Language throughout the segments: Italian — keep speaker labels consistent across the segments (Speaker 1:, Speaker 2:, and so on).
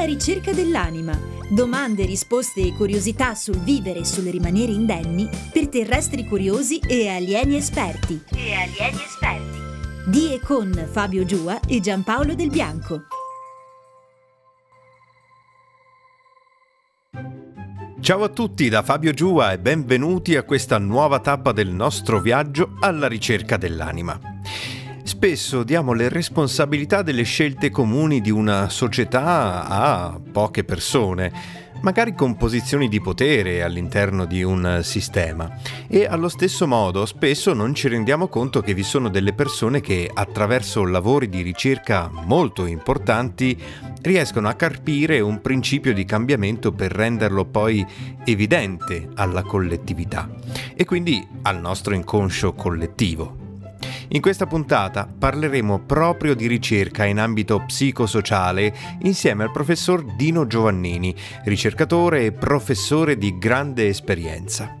Speaker 1: alla ricerca dell'anima. Domande,
Speaker 2: risposte e curiosità sul vivere e sul rimanere indenni per terrestri curiosi e
Speaker 3: alieni esperti. E alieni esperti. Di e con Fabio Giua e Giampaolo Del Bianco.
Speaker 2: Ciao a tutti da Fabio Giua e benvenuti a questa nuova tappa del nostro viaggio alla ricerca dell'anima. Spesso diamo le responsabilità delle scelte comuni di una società a poche persone, magari con posizioni di potere all'interno di un sistema. E allo stesso modo spesso non ci rendiamo conto che vi sono delle persone che attraverso lavori di ricerca molto importanti riescono a carpire un principio di cambiamento per renderlo poi evidente alla collettività e quindi al nostro inconscio collettivo. In questa puntata parleremo proprio di ricerca in ambito psicosociale insieme al professor Dino Giovannini, ricercatore e professore di grande esperienza.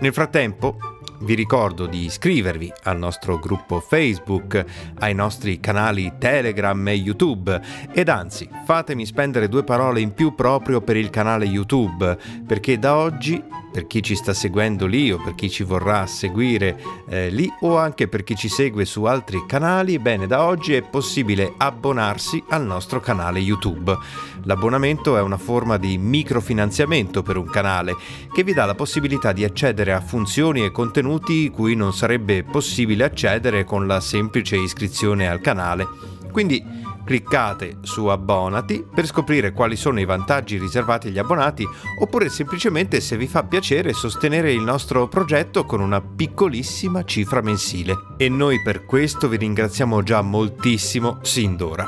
Speaker 2: Nel frattempo, vi ricordo di iscrivervi al nostro gruppo Facebook, ai nostri canali Telegram e YouTube ed anzi fatemi spendere due parole in più proprio per il canale YouTube perché da oggi per chi ci sta seguendo lì o per chi ci vorrà seguire eh, lì o anche per chi ci segue su altri canali, bene, da oggi è possibile abbonarsi al nostro canale YouTube. L'abbonamento è una forma di microfinanziamento per un canale che vi dà la possibilità di accedere a funzioni e contenuti contenuti cui non sarebbe possibile accedere con la semplice iscrizione al canale, quindi cliccate su Abbonati per scoprire quali sono i vantaggi riservati agli abbonati oppure semplicemente se vi fa piacere sostenere il nostro progetto con una piccolissima cifra mensile. E noi per questo vi ringraziamo già moltissimo sin d'ora.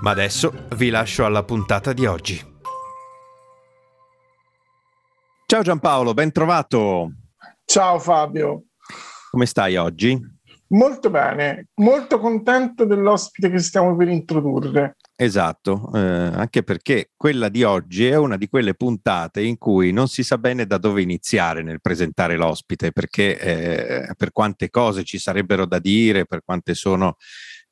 Speaker 2: Ma adesso vi lascio alla puntata di oggi.
Speaker 3: Ciao Giampaolo, ben trovato! Ciao Fabio. Come stai oggi? Molto bene, molto contento dell'ospite che stiamo per introdurre.
Speaker 2: Esatto, eh, anche perché quella di oggi è una di quelle puntate in cui non si sa bene da dove iniziare nel presentare l'ospite, perché eh, per quante cose ci sarebbero da dire, per quante sono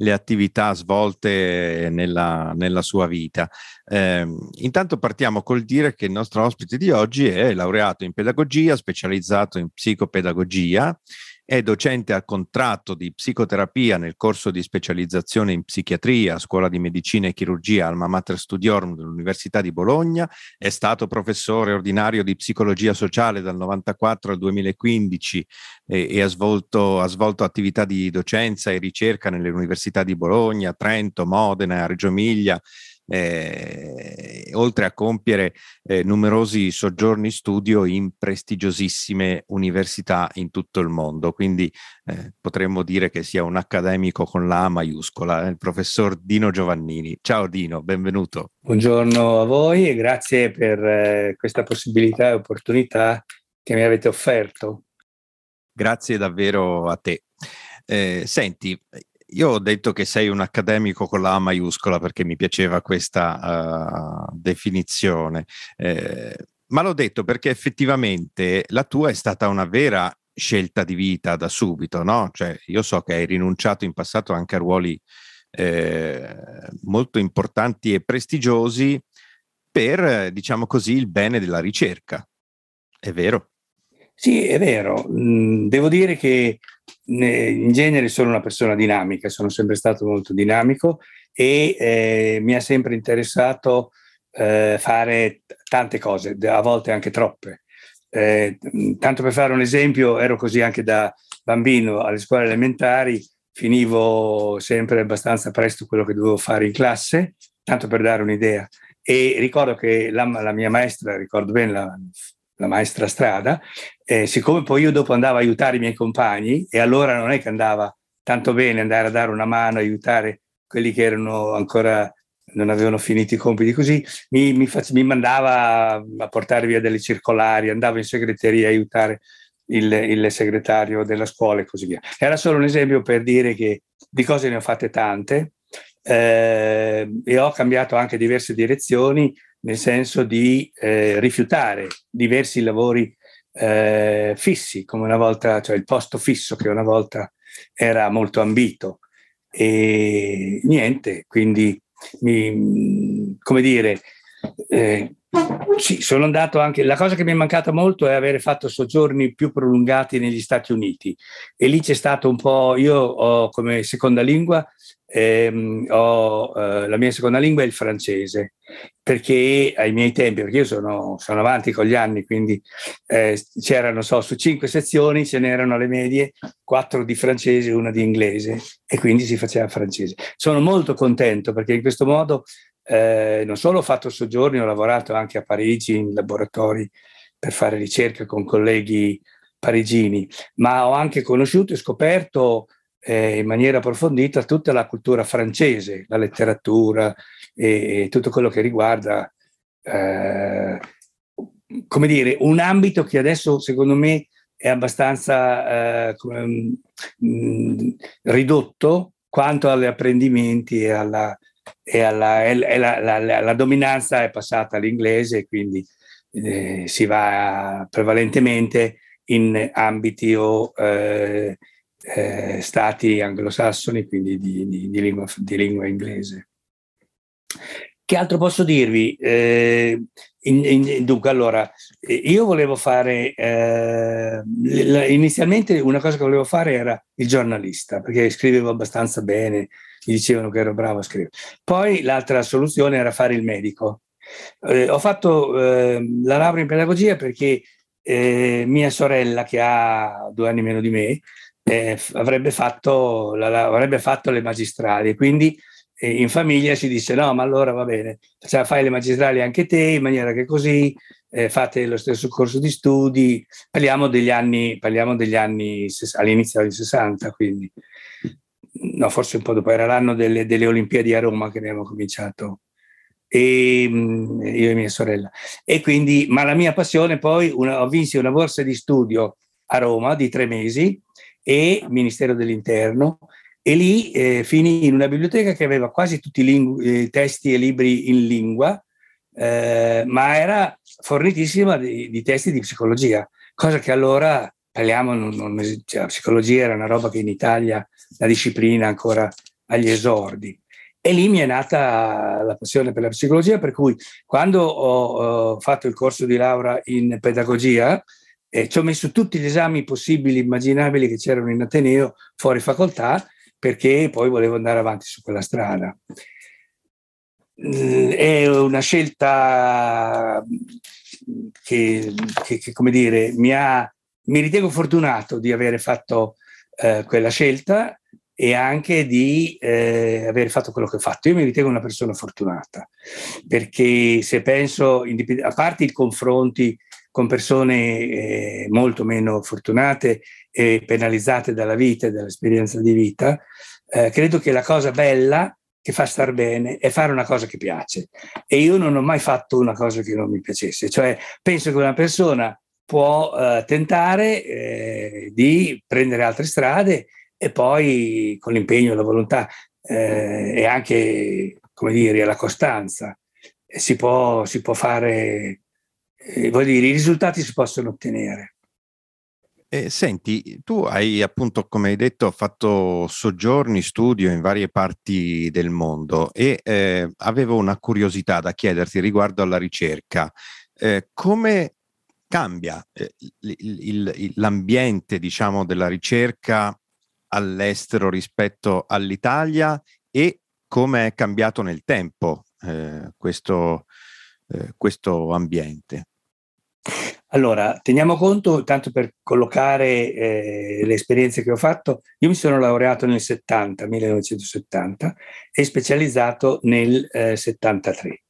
Speaker 2: le attività svolte nella, nella sua vita. Eh, intanto partiamo col dire che il nostro ospite di oggi è laureato in pedagogia, specializzato in psicopedagogia è docente a contratto di psicoterapia nel corso di specializzazione in psichiatria, scuola di medicina e chirurgia Alma Mater Studiorum dell'Università di Bologna. È stato professore ordinario di psicologia sociale dal 1994 al 2015 e, e ha, svolto, ha, svolto, attività di docenza e ricerca nelle università di Bologna, Trento, Modena, Reggio Emilia, eh, oltre a compiere eh, numerosi soggiorni studio in prestigiosissime università in tutto il mondo. Quindi eh, potremmo dire che sia un accademico con la A maiuscola, eh, il professor Dino Giovannini. Ciao Dino, benvenuto.
Speaker 1: Buongiorno a voi e grazie per eh, questa possibilità e opportunità che mi avete offerto.
Speaker 2: Grazie davvero a te. Eh, senti, io ho detto che sei un accademico con la A maiuscola perché mi piaceva questa uh, definizione, eh, ma l'ho detto perché effettivamente la tua è stata una vera scelta di vita da subito, no? Cioè, io so che hai rinunciato in passato anche a ruoli eh, molto importanti e prestigiosi per, diciamo così, il bene della ricerca. È vero? Sì, è vero. Mm, devo dire che
Speaker 1: in genere sono una persona dinamica, sono sempre stato molto dinamico e eh, mi ha sempre interessato eh, fare tante cose, a volte anche troppe. Eh, mm, tanto per fare un esempio, ero così anche da bambino alle scuole elementari, finivo sempre abbastanza presto quello che dovevo fare in classe, tanto per dare un'idea. E ricordo che la, la mia maestra, ricordo bene, la la maestra strada, eh, siccome poi io dopo andavo a aiutare i miei compagni e allora non è che andava tanto bene andare a dare una mano, aiutare quelli che erano ancora non avevano finito i compiti così, mi, mi, fac- mi mandava a portare via delle circolari, andavo in segreteria a aiutare il, il, segretario della scuola e così via. Era solo un esempio per dire che di cose ne ho fatte tante eh, e ho cambiato anche diverse direzioni nel senso di eh, rifiutare diversi lavori eh, fissi, come una volta, cioè il posto fisso che una volta era molto ambito. E niente, quindi, mi, come dire, eh, sì, sono andato anche. La cosa che mi è mancata molto è avere fatto soggiorni più prolungati negli Stati Uniti e lì c'è stato un po'. Io ho come seconda lingua, ehm, ho, eh, la mia seconda lingua è il francese perché ai miei tempi, perché io sono, sono avanti con gli anni, quindi eh, c'erano, so, su cinque sezioni ce n'erano alle medie quattro di francese e una di inglese e quindi si faceva francese. Sono molto contento perché in questo modo eh, non solo ho fatto soggiorni, ho lavorato anche a Parigi in laboratori per fare ricerca con colleghi parigini, ma ho anche conosciuto e scoperto eh, in maniera approfondita tutta la cultura francese, la letteratura, e tutto quello che riguarda, eh, come dire, un ambito che adesso secondo me è abbastanza eh, come, mh, mm, ridotto quanto agli apprendimenti e alla, e alla e la, la, la, la, dominanza è passata all'inglese, quindi eh, si va prevalentemente in ambiti o eh, eh stati anglosassoni, quindi di, di, di, lingua, di lingua inglese. Che altro posso dirvi? Eh, in, in, dunque, allora, eh, io volevo fare, eh, inizialmente una cosa che volevo fare era il giornalista, perché scrivevo abbastanza bene, mi dicevano che ero bravo a scrivere. Poi l'altra soluzione era fare il medico. Eh, ho fatto ehm, la laurea in pedagogia perché eh, mia sorella, che ha due anni meno di me, eh, avrebbe fatto, la, avrebbe, fatto le magistrali, quindi in famiglia si dice no, ma allora va bene, cioè, fai le magistrali anche te, in maniera che così, eh, fate lo stesso corso di studi, parliamo degli anni, parliamo degli anni all'inizio degli anni 60, quindi no, forse un po' dopo, era l'anno delle, delle Olimpiadi a Roma che abbiamo cominciato. E, mm, io e mia sorella. E quindi, ma la mia passione poi, una, ho vinto una borsa di studio a Roma di tre mesi e Ministero dell'Interno e lì eh, finì in una biblioteca che aveva quasi tutti i lingu- testi e libri in lingua, eh, ma era fornitissima di, di, testi di psicologia, cosa che allora, parliamo, non, non, cioè, la psicologia era una roba che in Italia la disciplina ancora agli esordi. E lì mi è nata la passione per la psicologia, per cui quando ho, ho fatto il corso di laurea in pedagogia, eh, ci ho messo tutti gli esami possibili, immaginabili che c'erano in Ateneo, fuori facoltà, perché poi volevo andare avanti su quella strada. Mm, è una scelta che, che, che come dire, mi, ha, mi ritengo fortunato di avere fatto eh, quella scelta e anche di eh, aver fatto quello che ho fatto. Io mi ritengo una persona fortunata, perché se penso, a parte i confronti con persone eh, molto meno fortunate e penalizzate dalla vita e dall'esperienza di vita, eh, credo che la cosa bella che fa star bene è fare una cosa che piace. E io non ho mai fatto una cosa che non mi piacesse, cioè penso che una persona può eh, tentare eh, di prendere altre strade e poi con l'impegno, la volontà eh, e anche, come dire, la costanza eh, si può, si può fare eh, voglio dire, i risultati si possono ottenere.
Speaker 2: Eh, senti, tu hai appunto, come hai detto, fatto soggiorni, studio in varie parti del mondo e eh, avevo una curiosità da chiederti riguardo alla ricerca. Eh, come cambia eh, il, il, l'ambiente, diciamo, della ricerca all'estero rispetto all'Italia e come è cambiato nel tempo eh, questo, eh, questo ambiente?
Speaker 1: Allora, teniamo conto, tanto per collocare eh, le esperienze che ho fatto, io mi sono laureato nel 70, 1970 e specializzato nel eh, 73.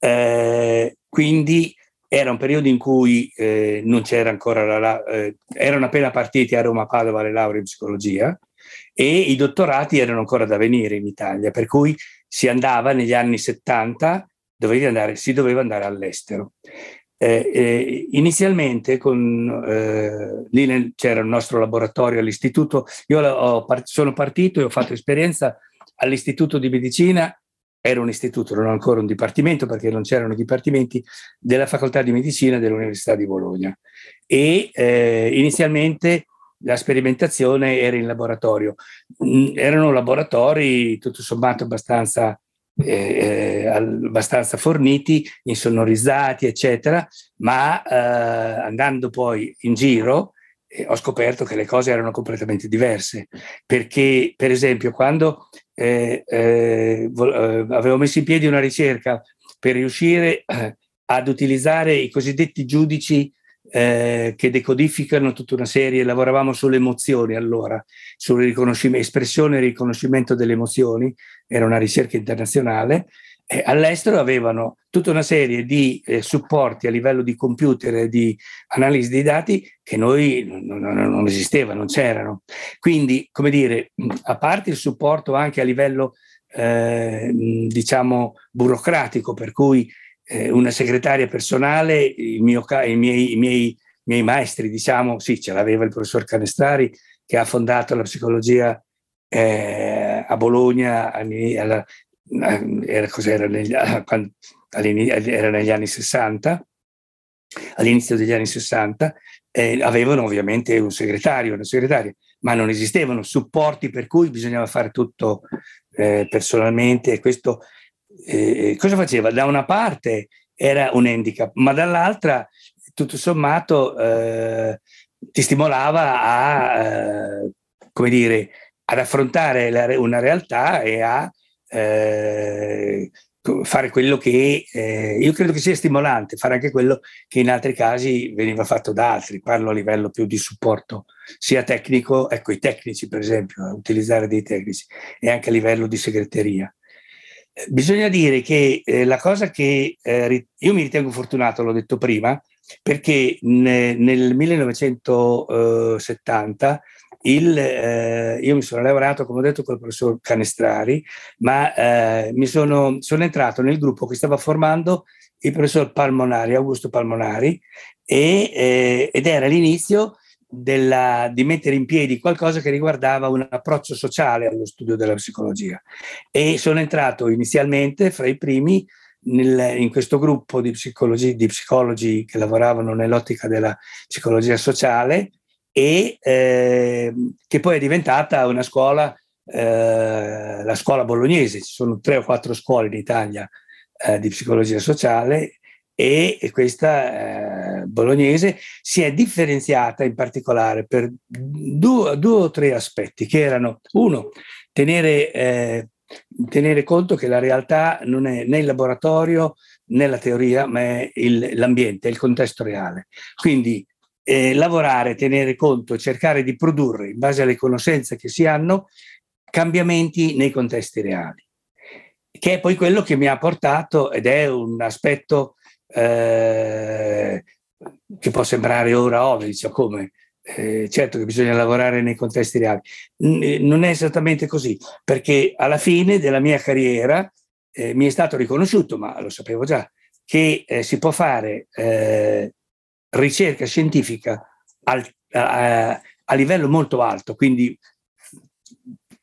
Speaker 1: Eh, quindi era un periodo in cui eh, non c'era ancora la, la eh, erano appena partiti a Roma Padova le lauree in psicologia e i dottorati erano ancora da venire in Italia, per cui si andava negli anni 70, andare, si doveva andare all'estero. Eh, eh, inizialmente con, eh, lì nel, c'era il nostro laboratorio all'istituto, io ho, sono partito e ho fatto esperienza all'istituto di medicina, era un istituto, non ancora un dipartimento perché non c'erano dipartimenti, della facoltà di medicina dell'Università di Bologna e eh, inizialmente la sperimentazione era in laboratorio. Mm, erano laboratori tutto sommato abbastanza eh, eh abbastanza forniti, insonorizzati, eccetera, ma eh, andando poi in giro eh, ho scoperto che le cose erano completamente diverse, perché per esempio quando eh, eh, avevo messo in piedi una ricerca per riuscire ad utilizzare i cosiddetti giudici eh, che decodificano tutta una serie, lavoravamo sulle emozioni allora, sull'espressione e riconoscimento delle emozioni, era una ricerca internazionale, eh, all'estero avevano tutta una serie di eh, supporti a livello di computer e di analisi dei dati che noi non, non, non esisteva, non c'erano. Quindi, come dire, a parte il supporto anche a livello, eh, diciamo, burocratico, per cui eh, una segretaria personale, il mio, i, miei, i miei, miei maestri, diciamo, sì, ce l'aveva il professor Canestrari, che ha fondato la psicologia eh, a Bologna, alla, eh, era, cos'era, negli, ah, era negli anni 60, all'inizio degli anni 60, eh, avevano ovviamente un segretario, una segretaria, ma non esistevano supporti per cui bisognava fare tutto eh, personalmente e questo eh, cosa faceva? Da una parte era un handicap, ma dall'altra, tutto sommato, eh, ti stimolava a, eh, come dire, ad affrontare la, una realtà e a eh, fare quello che eh, io credo che sia stimolante, fare anche quello che in altri casi veniva fatto da altri, parlo a livello più di supporto sia tecnico, ecco i tecnici per esempio, utilizzare dei tecnici e anche a livello di segreteria. Bisogna dire che eh, la cosa che eh, io mi ritengo fortunato, l'ho detto prima, perché ne, nel 1970 il, eh, io mi sono lavorato, come ho detto, col professor Canestrari, ma eh, sono, sono, entrato nel gruppo che stava formando il professor Palmonari, Augusto Palmonari, e, eh, ed era l'inizio della, di mettere in piedi qualcosa che riguardava un approccio sociale allo studio della psicologia e sono entrato inizialmente fra i primi nel, in questo gruppo di psicologi, di psicologi che lavoravano nell'ottica della psicologia sociale e eh, che poi è diventata una scuola, eh, la scuola bolognese, ci sono tre o quattro scuole in Italia eh, di psicologia sociale e questa eh, bolognese si è differenziata in particolare per due, due o tre aspetti che erano uno tenere, eh, tenere, conto che la realtà non è né il laboratorio né la teoria ma è il, l'ambiente, il contesto reale quindi eh, lavorare, tenere conto, cercare di produrre in base alle conoscenze che si hanno cambiamenti nei contesti reali che è poi quello che mi ha portato ed è un aspetto eh, che può sembrare ora ovvio, cioè come? Eh, certo che bisogna lavorare nei contesti reali. N- eh, non è esattamente così, perché alla fine della mia carriera eh, mi è stato riconosciuto, ma lo sapevo già, che eh, si può fare ricerca scientifica al, a, a, livello molto alto, quindi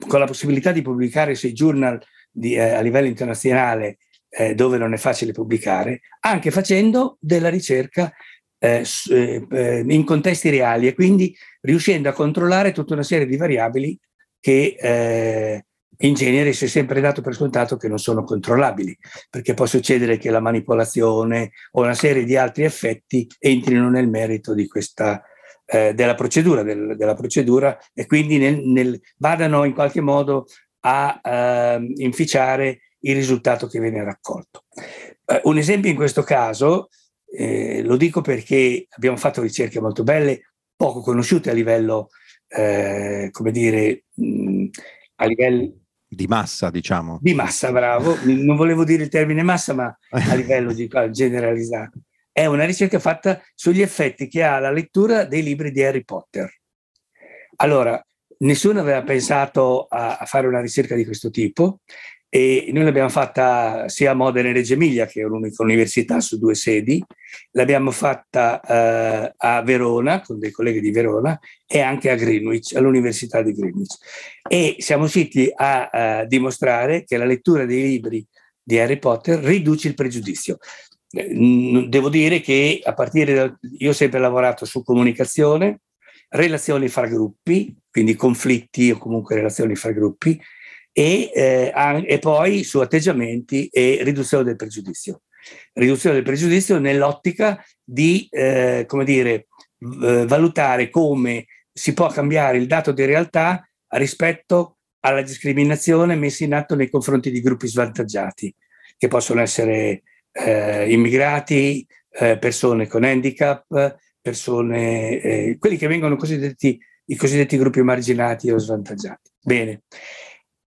Speaker 1: con la possibilità di pubblicare sui journal di, a livello internazionale eh, dove non è facile pubblicare, anche facendo della ricerca eh, eh, eh, in contesti reali e quindi riuscendo a controllare tutta una serie di variabili che eh, in genere si è sempre dato per scontato che non sono controllabili, perché può succedere che la manipolazione o una serie di altri effetti entrino nel merito di questa, eh, della, procedura, del, della, procedura, e quindi nel, nel, vadano in qualche modo a eh, inficiare il risultato che viene raccolto. Eh, un esempio in questo caso, eh, lo dico perché abbiamo fatto ricerche molto belle, poco conosciute a livello, eh, come
Speaker 2: dire, mh, mm, a livello... Di massa, diciamo. Di
Speaker 1: massa, bravo. non volevo dire il termine massa, ma a livello di, generalizzato. È una ricerca fatta sugli effetti che ha la lettura dei libri di Harry Potter. Allora, nessuno aveva pensato a, a fare una ricerca di questo tipo e noi l'abbiamo fatta sia a Modena e Reggio Emilia, che è l'unica università su due sedi, l'abbiamo fatta eh, a Verona con dei colleghi di Verona e anche a Greenwich, all'Università di Greenwich. E siamo riusciti a, a eh, dimostrare che la lettura dei libri di Harry Potter riduce il pregiudizio. Devo dire che a partire da... Io ho sempre lavorato su comunicazione, relazioni fra gruppi, quindi conflitti o comunque relazioni fra gruppi, e, eh, e poi su atteggiamenti e riduzione del pregiudizio. Riduzione del pregiudizio nell'ottica di, eh, come dire, v- eh, valutare come si può cambiare il dato di realtà rispetto alla discriminazione messa in atto nei confronti di gruppi svantaggiati, che possono essere eh, immigrati, eh, persone con handicap, persone, eh, quelli che vengono cosiddetti, i cosiddetti gruppi marginati o svantaggiati. Bene,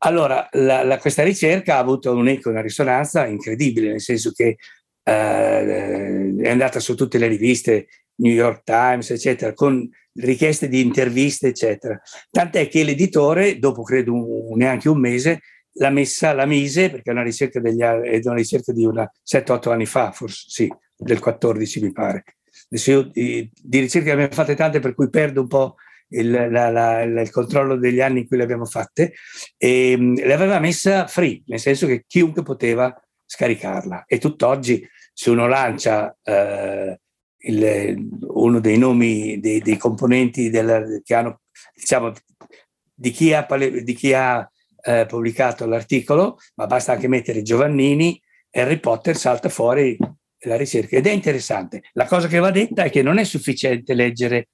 Speaker 1: allora, la, la, questa ricerca ha avuto un eco, una risonanza incredibile, nel senso che eh, è andata su tutte le riviste, New York Times, eccetera, con richieste di interviste, eccetera. Tant'è che l'editore, dopo credo un, neanche un mese, l'ha messa, la mise, perché è una ricerca, degli, è una ricerca di 7-8 anni fa, forse sì, del 14 mi pare. Adesso io di, di ricerche ne abbiamo fatte tante, per cui perdo un po' il, la, la, il, controllo degli anni in cui le abbiamo fatte, ehm, e l'aveva messa free, nel senso che chiunque poteva scaricarla. E tutt'oggi se uno lancia eh, il, uno dei nomi dei, dei componenti del, che hanno, diciamo, di chi ha, di chi ha eh, pubblicato l'articolo, ma basta anche mettere Giovannini, Harry Potter salta fuori la ricerca ed è interessante. La cosa che va detta è che non è sufficiente leggere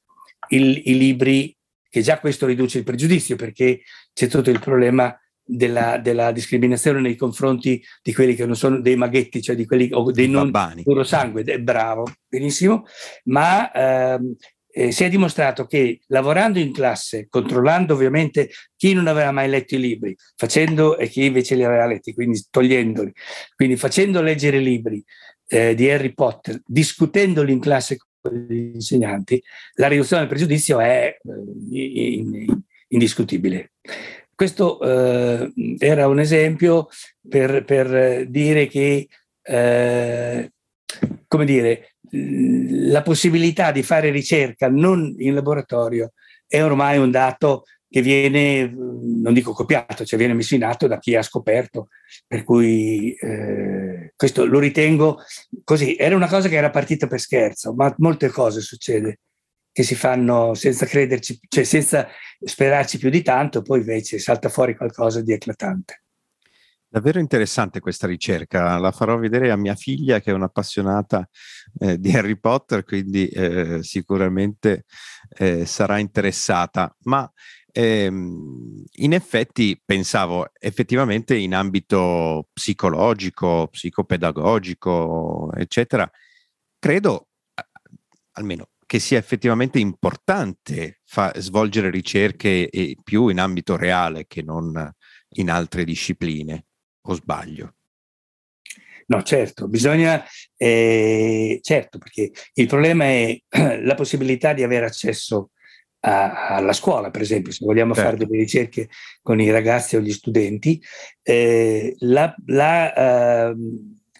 Speaker 1: il, i libri, che già questo riduce il pregiudizio perché c'è tutto il problema della, della, discriminazione nei confronti di quelli che non sono dei maghetti, cioè di quelli o dei non puro sangue. È eh, bravo, benissimo, ma ehm, eh, si è dimostrato che lavorando in classe, controllando ovviamente chi non aveva mai letto i libri, facendo e chi invece li aveva letti, quindi togliendoli, quindi facendo leggere i libri eh, di Harry Potter, discutendoli in classe degli insegnanti, la riduzione del pregiudizio è eh, indiscutibile. Questo eh, era un esempio per, per dire che, eh, come dire, la possibilità di fare ricerca non in laboratorio è ormai un dato che viene, non dico copiato, cioè viene messo in atto da chi ha scoperto, per cui eh, questo lo ritengo così. Era una cosa che era partita per scherzo, ma molte cose succede che si fanno senza crederci, cioè senza sperarci più di tanto, poi invece salta fuori qualcosa di eclatante.
Speaker 2: Davvero interessante questa ricerca, la farò vedere a mia figlia che è un'appassionata eh, di Harry Potter, quindi eh, sicuramente eh, sarà interessata. Ma Ehm, in effetti pensavo effettivamente in ambito psicologico, psicopedagogico, eccetera, credo almeno che sia effettivamente importante fa- svolgere ricerche e, più in ambito reale che non in altre discipline, o sbaglio?
Speaker 1: No, certo, bisogna, eh, certo, perché il problema è la possibilità di avere accesso a, alla scuola, per esempio, se vogliamo certo. fare delle ricerche con i ragazzi o gli studenti, eh, la, la, eh,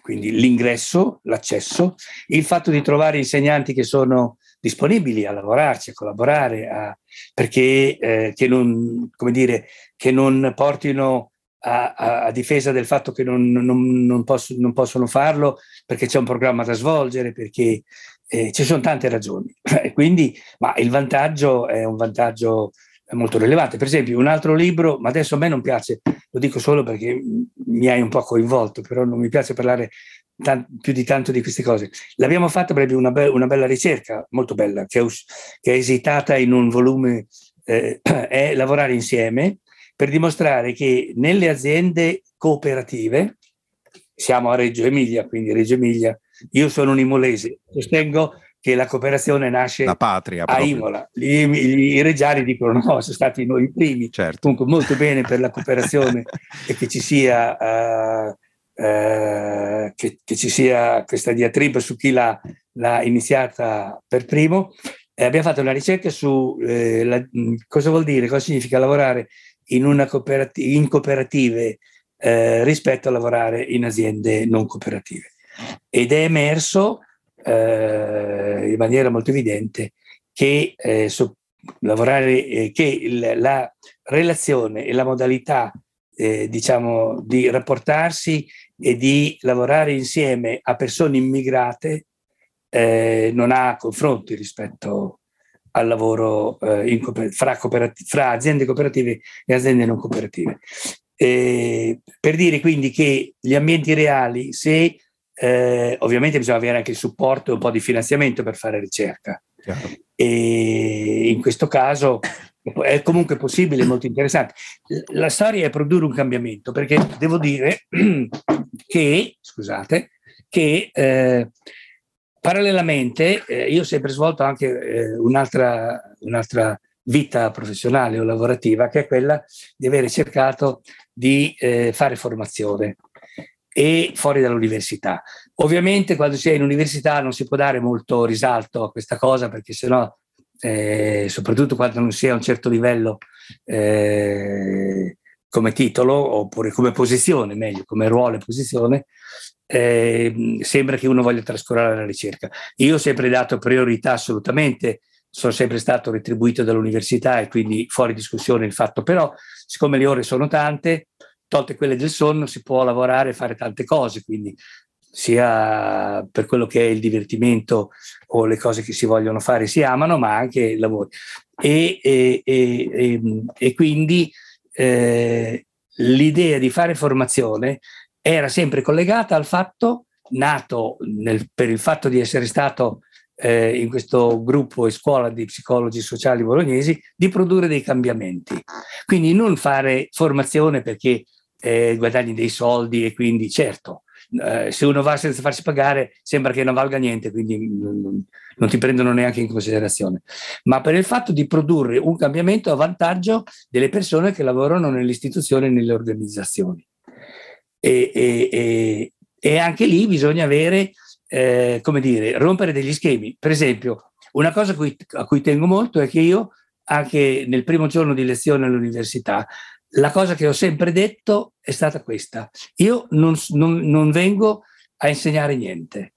Speaker 1: quindi l'ingresso, l'accesso, il fatto di trovare insegnanti che sono disponibili a lavorarci, a collaborare, a, perché eh, che, non, dire, che non portino a, a, a, difesa del fatto che non, non, non, posso, non, possono farlo perché c'è un programma da svolgere, perché eh, ci sono tante ragioni, quindi, ma il vantaggio è un vantaggio molto rilevante. Per esempio, un altro libro, ma adesso a me non piace, lo dico solo perché mi hai un po' coinvolto, però non mi piace parlare Tant- più di tanto di queste cose. L'abbiamo fatta per una, be- una bella ricerca, molto bella, che, us- che è esitata in un volume, eh, è lavorare insieme per dimostrare che nelle aziende cooperative, siamo a Reggio Emilia, quindi Reggio Emilia io sono un imolese, sostengo che la cooperazione nasce la patria, a Imola. I, I, reggiani dicono no, sono stati noi i primi. Certo. Comunque molto bene per la cooperazione e che ci sia... Uh, eh, che, che, ci sia questa diatriba su chi l'ha, l'ha iniziata per primo. Eh, abbiamo fatto una ricerca su eh, la, cosa vuol dire, cosa significa lavorare in, una cooperati- in cooperative eh, rispetto a lavorare in aziende non cooperative ed è emerso eh, in maniera molto evidente che, eh, so, lavorare, eh, che il, la relazione e la modalità eh, diciamo, di rapportarsi e di lavorare insieme a persone immigrate eh, non ha confronti rispetto al lavoro eh, cooper- fra, cooperati- fra aziende cooperative e aziende non cooperative. Eh, per dire quindi che gli ambienti reali, se eh, ovviamente bisogna avere anche il supporto e un po' di finanziamento per fare ricerca. Chiaro. E in questo caso è comunque possibile, molto interessante. La storia è produrre un cambiamento, perché devo dire che, scusate, che eh, parallelamente eh, io ho sempre svolto anche eh, un'altra, un'altra, vita professionale o lavorativa, che è quella di avere cercato di eh, fare formazione e fuori dall'università. Ovviamente quando si è in università non si può dare molto risalto a questa cosa perché sennò, eh, soprattutto quando non si è a un certo livello eh, come titolo oppure come posizione, meglio come ruolo e posizione, eh, sembra che uno voglia trascurare la ricerca. Io ho sempre dato priorità assolutamente, sono sempre stato retribuito dall'università e quindi fuori discussione il fatto, però siccome le ore sono tante, tolte quelle del sonno si può lavorare e fare tante cose, quindi sia per quello che è il divertimento o le cose che si vogliono fare si amano, ma anche il lavoro. E, e, e, e quindi eh, l'idea di fare formazione era sempre collegata al fatto, nato nel, per il fatto di essere stato eh, in questo gruppo e scuola di psicologi sociali bolognesi, di produrre dei cambiamenti. Quindi non fare formazione perché eh, guadagni dei soldi e quindi certo, eh, se uno va senza farsi pagare sembra che non valga niente, quindi non, ti prendono neanche in considerazione, ma per il fatto di produrre un cambiamento a vantaggio delle persone che lavorano nelle istituzioni e nelle organizzazioni. E, e, e, e anche lì bisogna avere, eh, come dire, rompere degli schemi. Per esempio, una cosa cui, a cui tengo molto è che io anche nel primo giorno di lezione all'università la cosa che ho sempre detto è stata questa. Io non, non, non vengo a insegnare niente.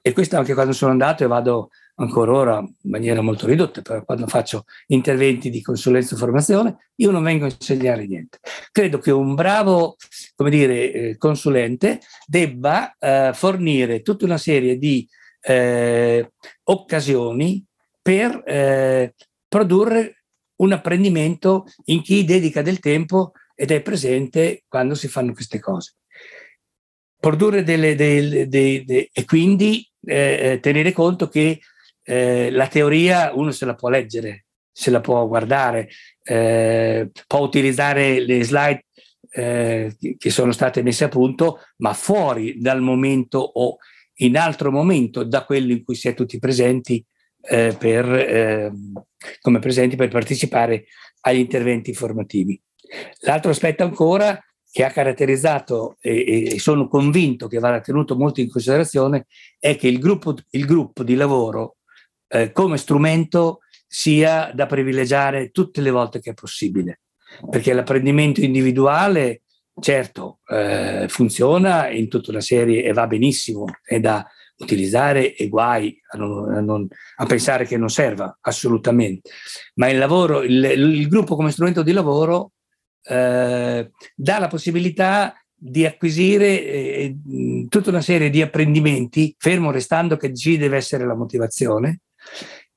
Speaker 1: E questo anche quando sono andato e vado ancora ora in maniera molto ridotta, però quando faccio interventi di consulenza e formazione, io non vengo a insegnare niente. Credo che un bravo, come dire, eh, consulente debba eh, fornire tutta una serie di eh, occasioni per eh, produrre un apprendimento in chi dedica del tempo ed è presente quando si fanno queste cose. Produrre delle, delle, delle, delle e quindi eh, tenere conto che eh, la teoria uno se la può leggere, se la può guardare, eh, può utilizzare le slide eh, che sono state messe a punto, ma fuori dal momento o in altro momento da quello in cui si è tutti presenti eh, per, eh, come presenti per partecipare agli interventi formativi. L'altro aspetto ancora che ha caratterizzato e, e, sono convinto che vada tenuto molto in considerazione è che il gruppo, il gruppo di lavoro eh, come strumento sia da privilegiare tutte le volte che è possibile, perché l'apprendimento individuale certo eh, funziona in tutta una serie e va benissimo, è da utilizzare e guai a, non, a, non, a, pensare che non serva assolutamente, ma il lavoro, il, il gruppo come strumento di lavoro eh, dà la possibilità di acquisire eh, eh tutta una serie di apprendimenti, fermo restando che ci deve essere la motivazione,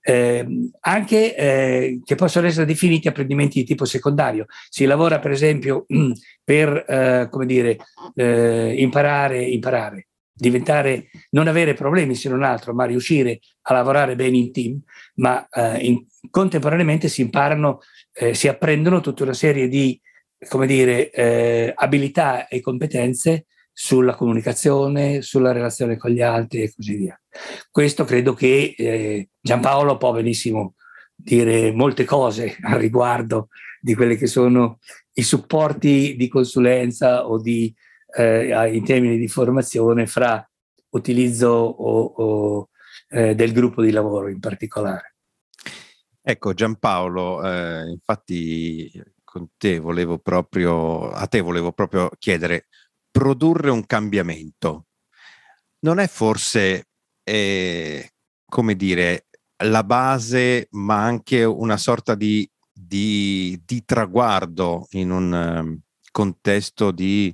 Speaker 1: eh, anche eh, che possono essere definiti apprendimenti di tipo secondario. Si lavora per esempio per eh, come dire, eh, imparare, imparare, diventare, non avere problemi se non altro, ma riuscire a lavorare bene in team, ma eh, in, contemporaneamente si imparano, eh, si apprendono tutta una serie di come dire, eh, abilità e competenze sulla comunicazione, sulla relazione con gli altri e così via. Questo credo che eh, Giampaolo può benissimo dire molte cose al riguardo di quelli che sono i supporti di consulenza o di eh, in termini di formazione fra utilizzo o, o, eh, del gruppo di lavoro in particolare.
Speaker 2: Ecco Giampaolo, eh, infatti con te volevo proprio, a te volevo proprio chiedere, produrre un cambiamento non è forse, eh, come dire, la base, ma anche una sorta di, di, di traguardo in un um, contesto di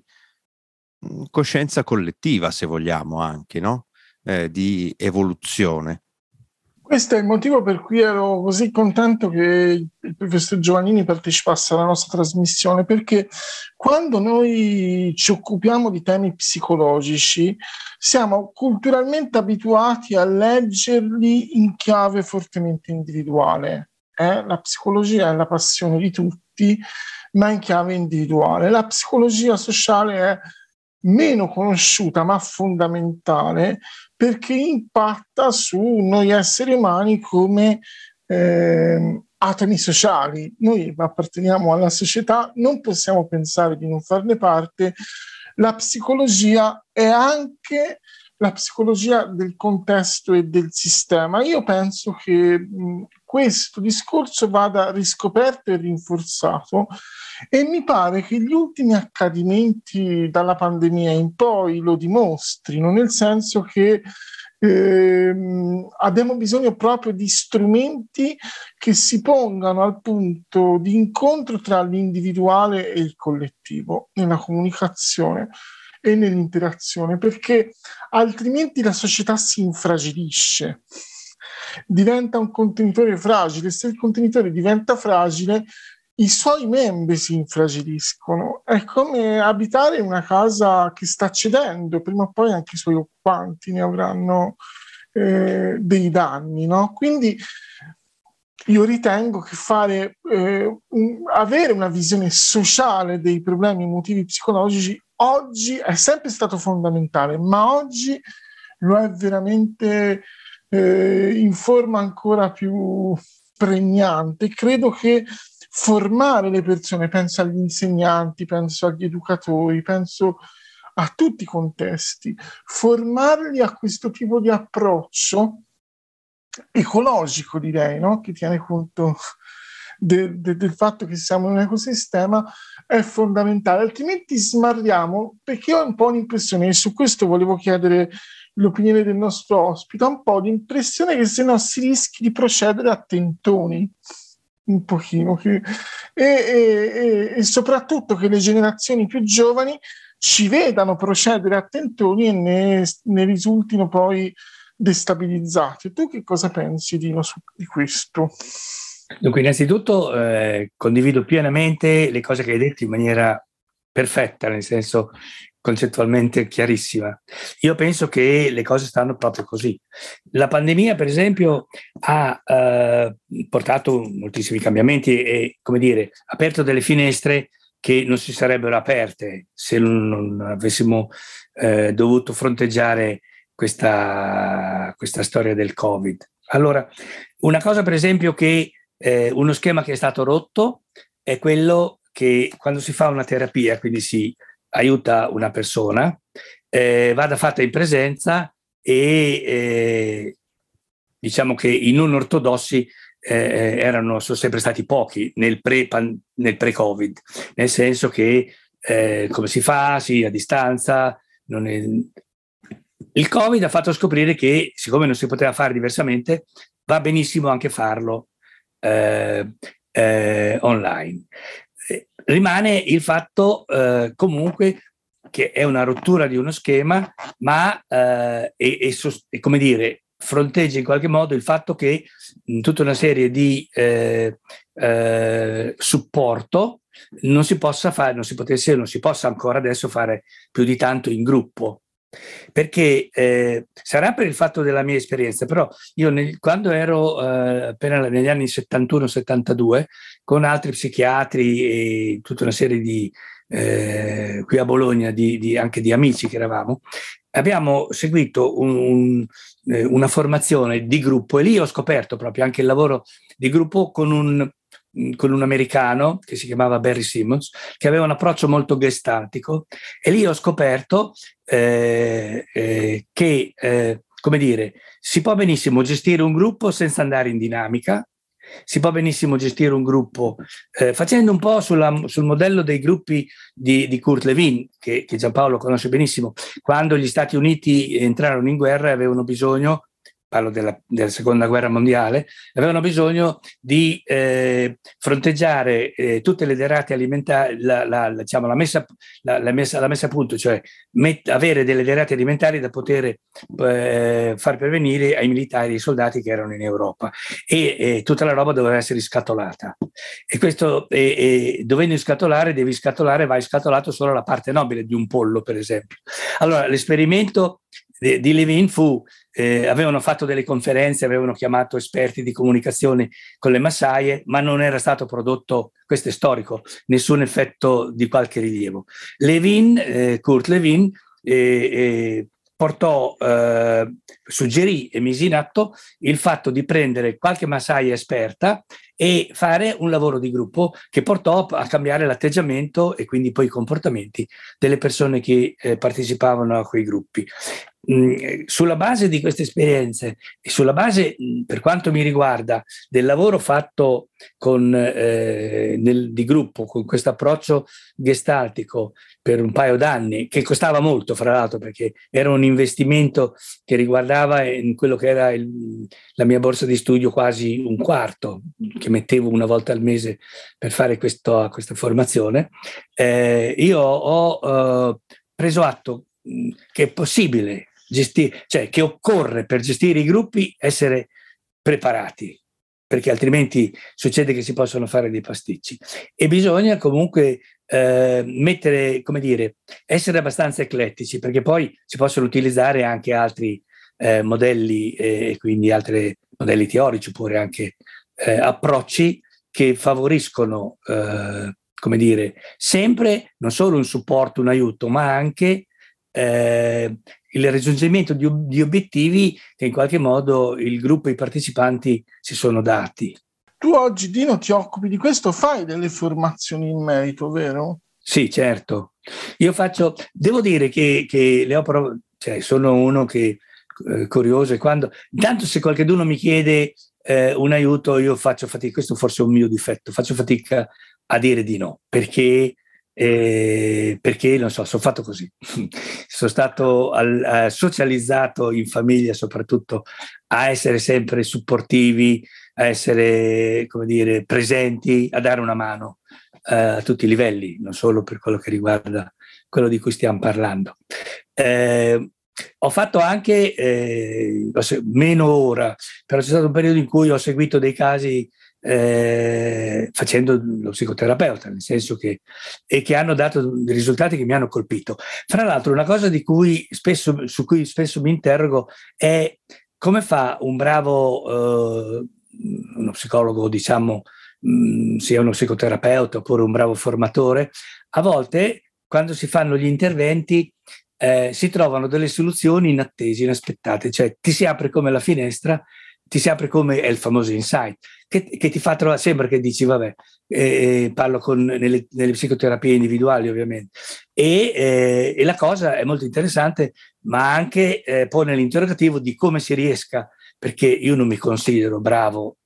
Speaker 2: Mhmm, coscienza collettiva, se vogliamo anche, no? eh, di evoluzione.
Speaker 3: Questo è il motivo per cui ero così contento che il professor Giovannini partecipasse alla nostra trasmissione, perché quando noi ci occupiamo di temi psicologici siamo culturalmente abituati a leggerli in chiave fortemente individuale. Eh? La psicologia è la passione di tutti, ma in chiave individuale. La psicologia sociale è meno conosciuta ma fondamentale perché impatta su noi esseri umani come eh, atomi sociali. Noi apparteniamo alla società, non possiamo pensare di non farne parte. La psicologia è anche la psicologia del contesto e del sistema. Io penso che mh, questo discorso vada riscoperto e rinforzato e mi pare che gli ultimi accadimenti dalla pandemia in poi lo dimostrino, nel senso che eh, abbiamo bisogno proprio di strumenti che si pongano al punto di incontro tra l'individuale e il collettivo nella comunicazione e nell'interazione, perché altrimenti la società si infragilisce diventa un contenitore fragile. Se il contenitore diventa fragile, i suoi membri si infragiliscono. È come abitare una casa che sta cedendo, prima o poi anche i suoi occupanti ne avranno eh, dei danni. No? Quindi io ritengo che fare, eh, un, avere una visione sociale dei problemi emotivi psicologici oggi è sempre stato fondamentale, ma oggi lo è veramente eh, in forma ancora più pregnante. Credo che formare le persone, penso agli insegnanti, penso agli educatori, penso a tutti i contesti, formarli a questo tipo di approccio ecologico, direi, no? che tiene conto de, de, del fatto che siamo in un ecosistema, è fondamentale, altrimenti smarriamo, perché ho un po' l'impressione, e su questo volevo chiedere l'opinione del nostro ospite, ha un po' l'impressione che se no si rischi di procedere a tentoni un pochino che, e, e, e, soprattutto che le generazioni più giovani ci vedano procedere a tentoni e ne, ne risultino poi destabilizzati. Tu che cosa pensi, Dino, su, di questo?
Speaker 1: Dunque, innanzitutto eh, condivido pienamente le cose che hai detto in maniera perfetta, nel senso concettualmente chiarissima. Io penso che le cose stanno proprio così. La pandemia, per esempio, ha eh, portato moltissimi cambiamenti e, come dire, aperto delle finestre che non si sarebbero aperte se non avessimo eh, dovuto fronteggiare questa, questa, storia del Covid. Allora, una cosa per esempio che eh, uno schema che è stato rotto è quello che quando si fa una terapia, quindi si aiuta una persona, eh, vada fatta in presenza e eh, diciamo che i non ortodossi eh, eh erano, sono sempre stati pochi nel, pre, nel covid nel senso che eh, come si fa, sì, a distanza. È... Il Covid ha fatto scoprire che, siccome non si poteva fare diversamente, va benissimo anche farlo eh, online rimane il fatto eh, comunque che è una rottura di uno schema, ma eh, e, e, e, come dire, fronteggia in qualche modo il fatto che in tutta una serie di eh, eh, supporto non si possa fare, non si potesse, non si possa ancora adesso fare più di tanto in gruppo. Perché eh, sarà per il fatto della mia esperienza, però io nel, quando ero eh, appena negli anni 71-72 con altri psichiatri e tutta una serie di, eh, qui a Bologna, di, di, anche di amici che eravamo, abbiamo seguito un, un, eh, una formazione di gruppo e lì ho scoperto proprio anche il lavoro di gruppo con un con un americano che si chiamava Barry Simmons, che aveva un approccio molto gestatico e lì ho scoperto eh, eh, che, eh, come dire, si può benissimo gestire un gruppo senza andare in dinamica, si può benissimo gestire un gruppo eh, facendo un po' sulla, sul modello dei gruppi di, di Kurt Levin, che, che, Giampaolo conosce benissimo. Quando gli Stati Uniti entrarono in guerra e avevano bisogno parlo della, della seconda guerra mondiale, avevano bisogno di eh, fronteggiare eh, tutte le derate alimentari, la, la, la, diciamo, la messa, messa, messa, a punto, cioè met, avere delle derate alimentari da poter eh, far pervenire ai militari e ai soldati che erano in Europa. E tutta la roba doveva essere scatolata. E questo, dovendo scatolare, devi scatolare, vai scatolato solo la parte nobile di un pollo, per esempio. Allora, l'esperimento di, Levin fu, eh, avevano fatto delle conferenze, avevano chiamato esperti di comunicazione con le massaie, ma non era stato prodotto, questo è storico, nessun effetto di qualche rilievo. Levin, eh, Kurt Levin, eh, eh portò, eh, suggerì e mise in atto il fatto di prendere qualche massaia esperta e fare un lavoro di gruppo che portò a cambiare l'atteggiamento e quindi poi i comportamenti delle persone che eh, partecipavano a quei gruppi. Mm, sulla base di queste esperienze e sulla base, mm, per quanto mi riguarda, del lavoro fatto con, eh, nel, di gruppo, con questo approccio gestaltico per un paio d'anni, che costava molto, fra l'altro, perché era un investimento che riguardava eh, in quello che era il, la mia borsa di studio quasi un quarto che mettevo una volta al mese per fare questo, questa formazione. Eh, io ho eh, preso atto che è possibile gestire, cioè che occorre per gestire i gruppi essere preparati, perché altrimenti succede che si possono fare dei pasticci. E bisogna comunque eh, mettere, come dire, essere abbastanza eclettici, perché poi si possono utilizzare anche altri eh, modelli e eh, quindi altri modelli teorici oppure anche eh, approcci che favoriscono, eh, come dire, sempre non solo un supporto, un aiuto, ma anche eh, il raggiungimento di, di obiettivi che in qualche modo il gruppo i partecipanti si sono dati.
Speaker 3: Tu oggi, Dino, ti occupi di questo, fai delle formazioni in merito, vero?
Speaker 1: Sì, certo. Io faccio, devo dire che, che le ho prov- cioè, sono uno che eh, curioso e quando, intanto se qualcuno mi chiede eh, un aiuto, io faccio fatica, questo forse è un mio difetto, faccio fatica a dire di no, perché eh, perché non so, sono fatto così. sono stato al, eh, socializzato in famiglia soprattutto a essere sempre supportivi, a essere come dire, presenti, a dare una mano eh, a tutti i livelli, non solo per quello che riguarda quello di cui stiamo parlando. Eh, ho fatto anche eh, meno ora, però c'è stato un periodo in cui ho seguito dei casi eh, facendo lo psicoterapeuta, nel senso che, e che hanno dato dei risultati che mi hanno colpito. Fra l'altro, una cosa di cui spesso, su cui spesso mi interrogo è come fa un bravo, eh, uno psicologo, diciamo, mh, mm, sia uno psicoterapeuta oppure un bravo formatore, a volte quando si fanno gli interventi eh, si trovano delle soluzioni inattese, inaspettate, cioè ti si apre come la finestra ti si apre come è il famoso insight, che, che ti fa trovare, sembra che dici, vabbè, eh, eh, parlo con, nelle, nelle, psicoterapie individuali ovviamente, e, eh, e, la cosa è molto interessante, ma anche eh, pone l'interrogativo di come si riesca, perché io non mi considero bravo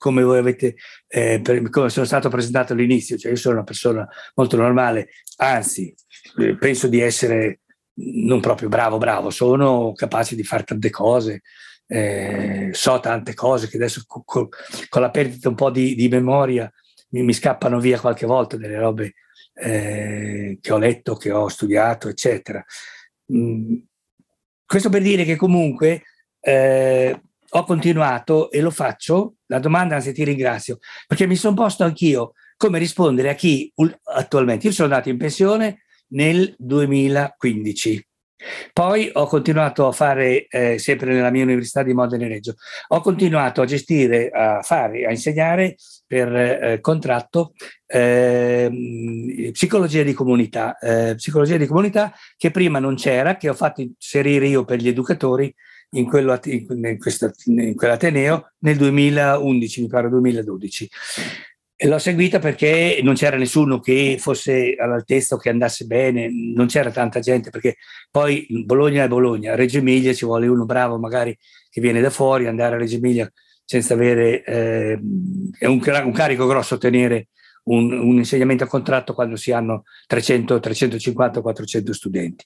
Speaker 1: come voi avete, eh, per, come sono stato presentato all'inizio, cioè io sono una persona molto normale, anzi eh, penso di essere non proprio bravo, bravo, sono capace di fare tante cose, eh, so tante cose che adesso co- co- con la perdita un po' di, di memoria mi, mi, scappano via qualche volta delle robe eh, che ho letto, che ho studiato, eccetera. Mm. Questo per dire che comunque eh, ho continuato e lo faccio, la domanda anzi ti ringrazio, perché mi sono posto anch'io come rispondere a chi attualmente, io sono andato in pensione nel 2015 poi ho continuato a fare, eh, sempre nella mia università di Modena e Reggio, ho continuato a gestire, a fare, a insegnare per eh, contratto eh, psicologia di comunità, eh, psicologia di comunità che prima non c'era, che ho fatto inserire io per gli educatori in, quello, in, in, in quell'ateneo nel 2011, mi pare 2012 l'ho seguita perché non c'era nessuno che fosse all'altezza o che andasse bene, non c'era tanta gente, perché poi Bologna è Bologna, Reggio Emilia ci vuole uno bravo magari che viene da fuori, andare a Reggio Emilia senza avere, eh, è un, un, carico grosso tenere un, un, insegnamento a contratto quando si hanno 300, 350, 400 studenti.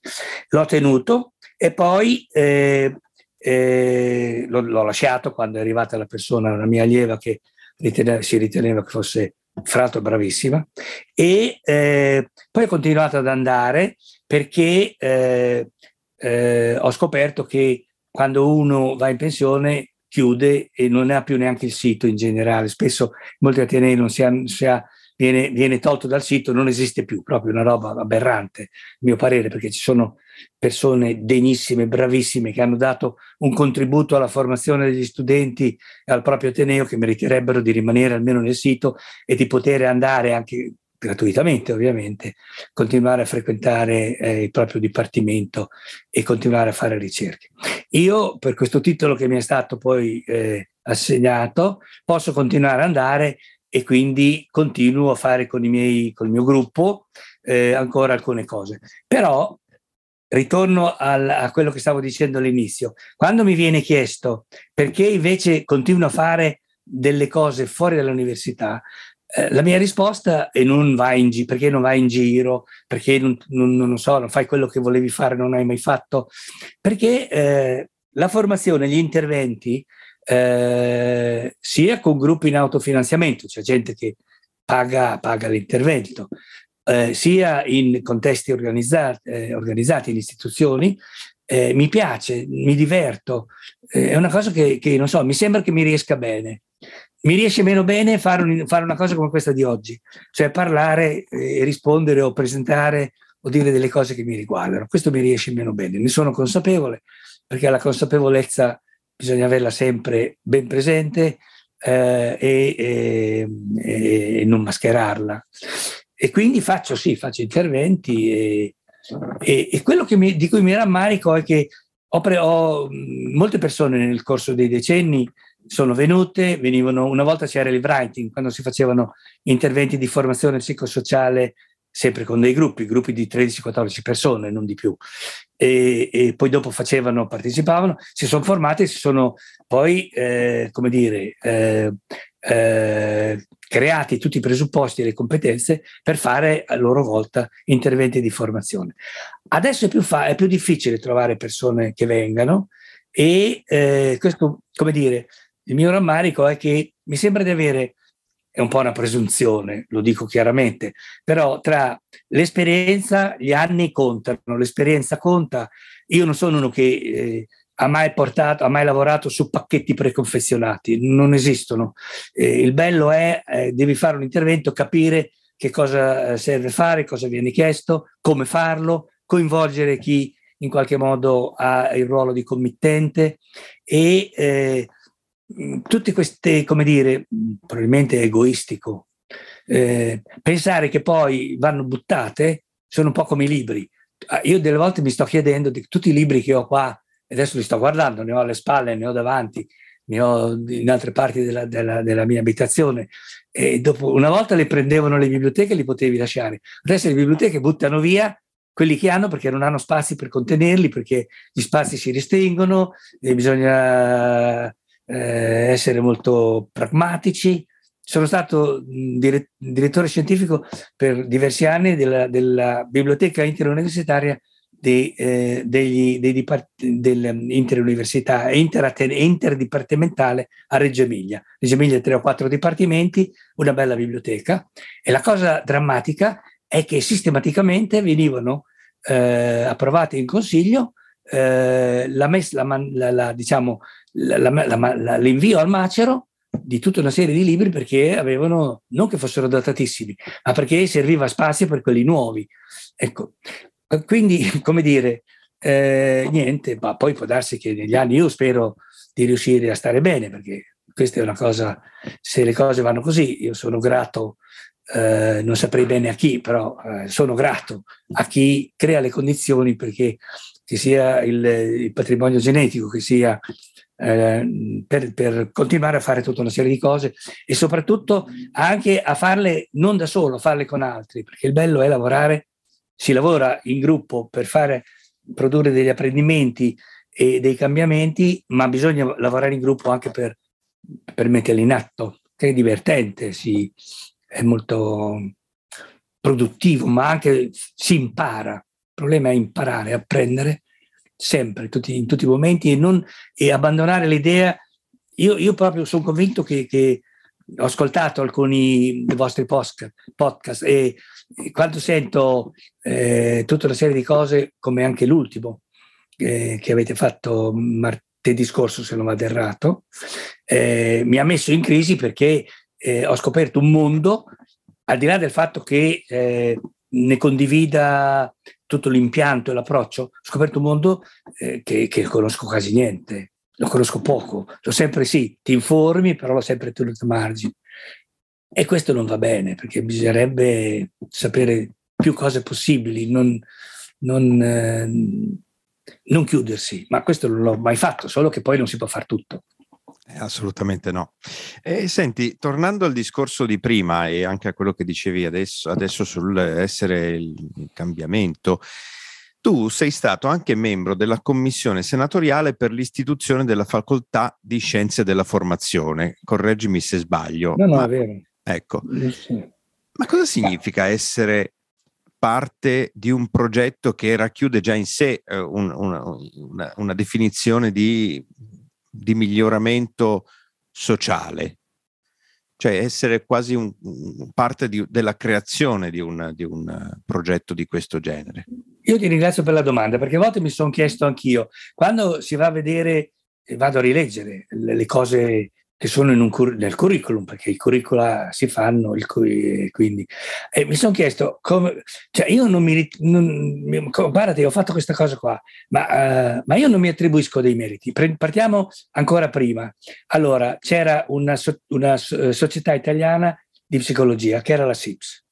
Speaker 1: L'ho tenuto e poi eh, eh, l'ho, l'ho lasciato quando è arrivata la persona, la mia allieva che riteneva, si riteneva che fosse frato bravissima e eh, poi ho continuato ad andare perché eh, eh, ho scoperto che quando uno va in pensione chiude e non ha più neanche il sito in generale spesso molti atenei non si ha, si ha viene, viene, tolto dal sito non esiste più proprio una roba aberrante a mio parere perché ci sono persone degnissime, bravissime, che hanno dato un contributo alla formazione degli studenti e al proprio Ateneo, che meriterebbero di rimanere almeno nel sito e di poter andare anche gratuitamente ovviamente, continuare a frequentare eh, il proprio dipartimento e continuare a fare ricerche. Io per questo titolo che mi è stato poi eh, assegnato posso continuare ad andare e quindi continuo a fare con, miei, con il mio gruppo eh, ancora alcune cose. Però ritorno al, a quello che stavo dicendo all'inizio. Quando mi viene chiesto perché invece continuo a fare delle cose fuori dall'università, eh, la mia risposta è non vai in giro, perché non vai in giro, perché non, non, non, so, non fai quello che volevi fare, non hai mai fatto, perché eh, la formazione, gli interventi, eh, sia con gruppi in autofinanziamento, cioè gente che paga, paga l'intervento, eh, sia in contesti organizzati, eh, organizzati in istituzioni, eh, mi piace, mi diverto, eh, è una cosa che, che, non so, mi sembra che mi riesca bene. Mi riesce meno bene fare, un, fare una cosa come questa di oggi, cioè parlare eh, e rispondere o presentare o dire delle cose che mi riguardano. Questo mi riesce meno bene, ne sono consapevole, perché la consapevolezza bisogna averla sempre ben presente eh, e, e, ehm, e non mascherarla. E quindi faccio, sì, faccio interventi e, e, e quello mi, di cui mi rammarico è che ho pre, ho, molte persone nel corso dei decenni sono venute, venivano, una volta c'era il writing, quando si facevano interventi di formazione psicosociale sempre con dei gruppi, gruppi di 13-14 persone, non di più, e, e, poi dopo facevano, partecipavano, si sono formate, si sono poi, eh, come dire, eh, eh, creati tutti i presupposti e le competenze per fare a loro volta interventi di formazione. Adesso è più, fa- è più difficile trovare persone che vengano e eh, questo, come dire, il mio rammarico è che mi sembra di avere è un po' una presunzione, lo dico chiaramente, però tra l'esperienza, gli anni contano, l'esperienza conta. Io non sono uno che eh, ha mai, portato, ha mai lavorato su pacchetti preconfezionati, non esistono. Eh, il bello è, eh, devi fare un intervento, capire che cosa eh, serve fare, cosa viene chiesto, come farlo, coinvolgere chi in qualche modo ha il ruolo di committente e eh, mm, tutte queste, come dire, probabilmente è egoistico, eh, pensare che poi vanno buttate sono un po' come i libri. Ah, io delle volte mi sto chiedendo di tutti i libri che ho qua adesso li sto guardando, ne ho alle spalle, ne ho davanti, ne ho in altre parti della, della, della mia abitazione. E dopo, una volta li prendevano le biblioteche e li potevi lasciare, adesso le biblioteche buttano via quelli che hanno perché non hanno spazi per contenerli, perché gli spazi si restringono, bisogna eh, essere molto pragmatici. Sono stato direttore scientifico per diversi anni della, della biblioteca interuniversitaria dei, eh, degli, dei dipart- dell'interuniversità ehm, inter- interdipartimentale a Reggio Emilia. Reggio Emilia ha tre o quattro dipartimenti, una bella biblioteca e la cosa drammatica è che sistematicamente venivano eh, approvate in consiglio l'invio al macero di tutta una serie di libri perché avevano, non che fossero datatissimi, ma perché serviva spazio per quelli nuovi. Ecco, eh, quindi, come dire, eh, niente, ma poi può darsi che negli anni io spero di riuscire a stare bene, perché questa è una cosa, se le cose vanno così, io sono grato, eh, non saprei bene a chi, però eh, sono grato a chi crea le condizioni perché che sia il, il patrimonio genetico, che sia eh, per, per, continuare a fare tutta una serie di cose e soprattutto anche a farle non da solo, farle con altri, perché il bello è lavorare si lavora in gruppo per fare, produrre degli apprendimenti e dei cambiamenti, ma bisogna lavorare in gruppo anche per, per metterli in atto, che è divertente, sì, è molto produttivo, ma anche si impara. Il problema è imparare, apprendere sempre, tutti, in tutti i momenti e, non, e abbandonare l'idea. Io, io proprio sono convinto che, che ho ascoltato alcuni dei vostri podcast, podcast e quando sento eh, tutta una serie di cose, come anche l'ultimo eh, che avete fatto martedì scorso, se non vado errato, eh, mi ha messo in crisi perché eh, ho scoperto un mondo, al di là del fatto che eh, ne condivida tutto l'impianto e l'approccio, ho scoperto un mondo eh, che, che conosco quasi niente, lo conosco poco, l'ho sempre sì, ti informi, però l'ho sempre tenuto a margine. E questo non va bene perché bisognerebbe sapere più cose possibili, non, non, eh, non chiudersi. Ma questo non l'ho mai fatto, solo che poi non si può fare tutto.
Speaker 2: Eh, assolutamente no. Eh, senti, tornando al discorso di prima e anche a quello che dicevi adesso, adesso essere il cambiamento, tu sei stato anche membro della commissione senatoriale per l'istituzione della facoltà di scienze della formazione. Correggimi se sbaglio. No, no, è vero. Ecco. Ma cosa significa essere parte di un progetto che racchiude già in sé eh, un, una, una, una, definizione di, di, miglioramento sociale? Cioè essere quasi un, un parte di, della creazione di, una, di un progetto di questo genere.
Speaker 1: Io ti ringrazio per la domanda perché a volte mi sono chiesto anch'io, quando si va a vedere eh, vado a rileggere le, cose che sono un cur- nel curriculum, perché i curricula si fanno, cu- quindi e mi sono chiesto come, cioè io non mi, non, guardate, ho fatto questa cosa qua, ma, uh, ma io non mi attribuisco dei meriti. Pre- partiamo ancora prima. Allora, c'era una, so- una so- eh, società italiana di psicologia, che era la SIPS,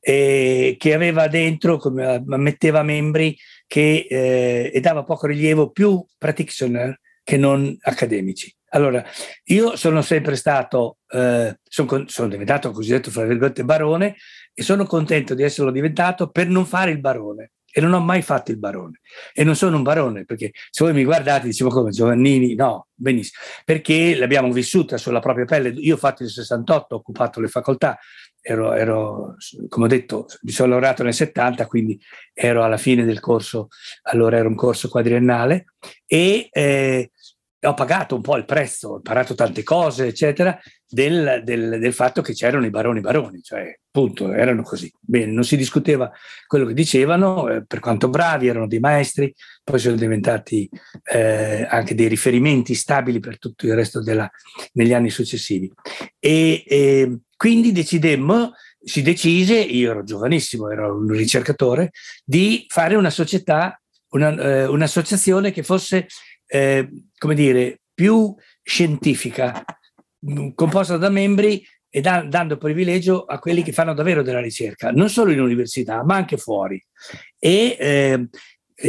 Speaker 1: eh, che aveva dentro, come, metteva membri che, eh, e dava poco rilievo più practitioner che non accademici. Allora, io sono sempre stato, eh, sono, sono, diventato cosiddetto, fra virgolette, barone e sono contento di esserlo diventato per non fare il barone. E non ho mai fatto il barone. E non sono un barone, perché se voi mi guardate, dicevo come Giovannini, no, benissimo, perché l'abbiamo vissuta sulla propria pelle. Io ho fatto il 68, ho occupato le facoltà, Ero, ero, come ho detto, mi sono laureato nel 70, quindi ero alla fine del corso, allora era un corso quadriennale, e eh, ho pagato un po' il prezzo, ho imparato tante cose, eccetera, del, del, del fatto che c'erano i baroni baroni, cioè appunto erano così. Bene, non si discuteva quello che dicevano, eh, per quanto bravi erano dei maestri, poi sono diventati eh, anche dei riferimenti stabili per tutto il resto della, negli anni successivi. E, e quindi decidemmo, si decise, io ero giovanissimo, ero un ricercatore, di fare una società una, eh, un'associazione che fosse eh, come dire, più scientifica, mm, composta da membri e da, dando privilegio a quelli che fanno davvero della ricerca, non solo in università, ma anche fuori. E, eh, e,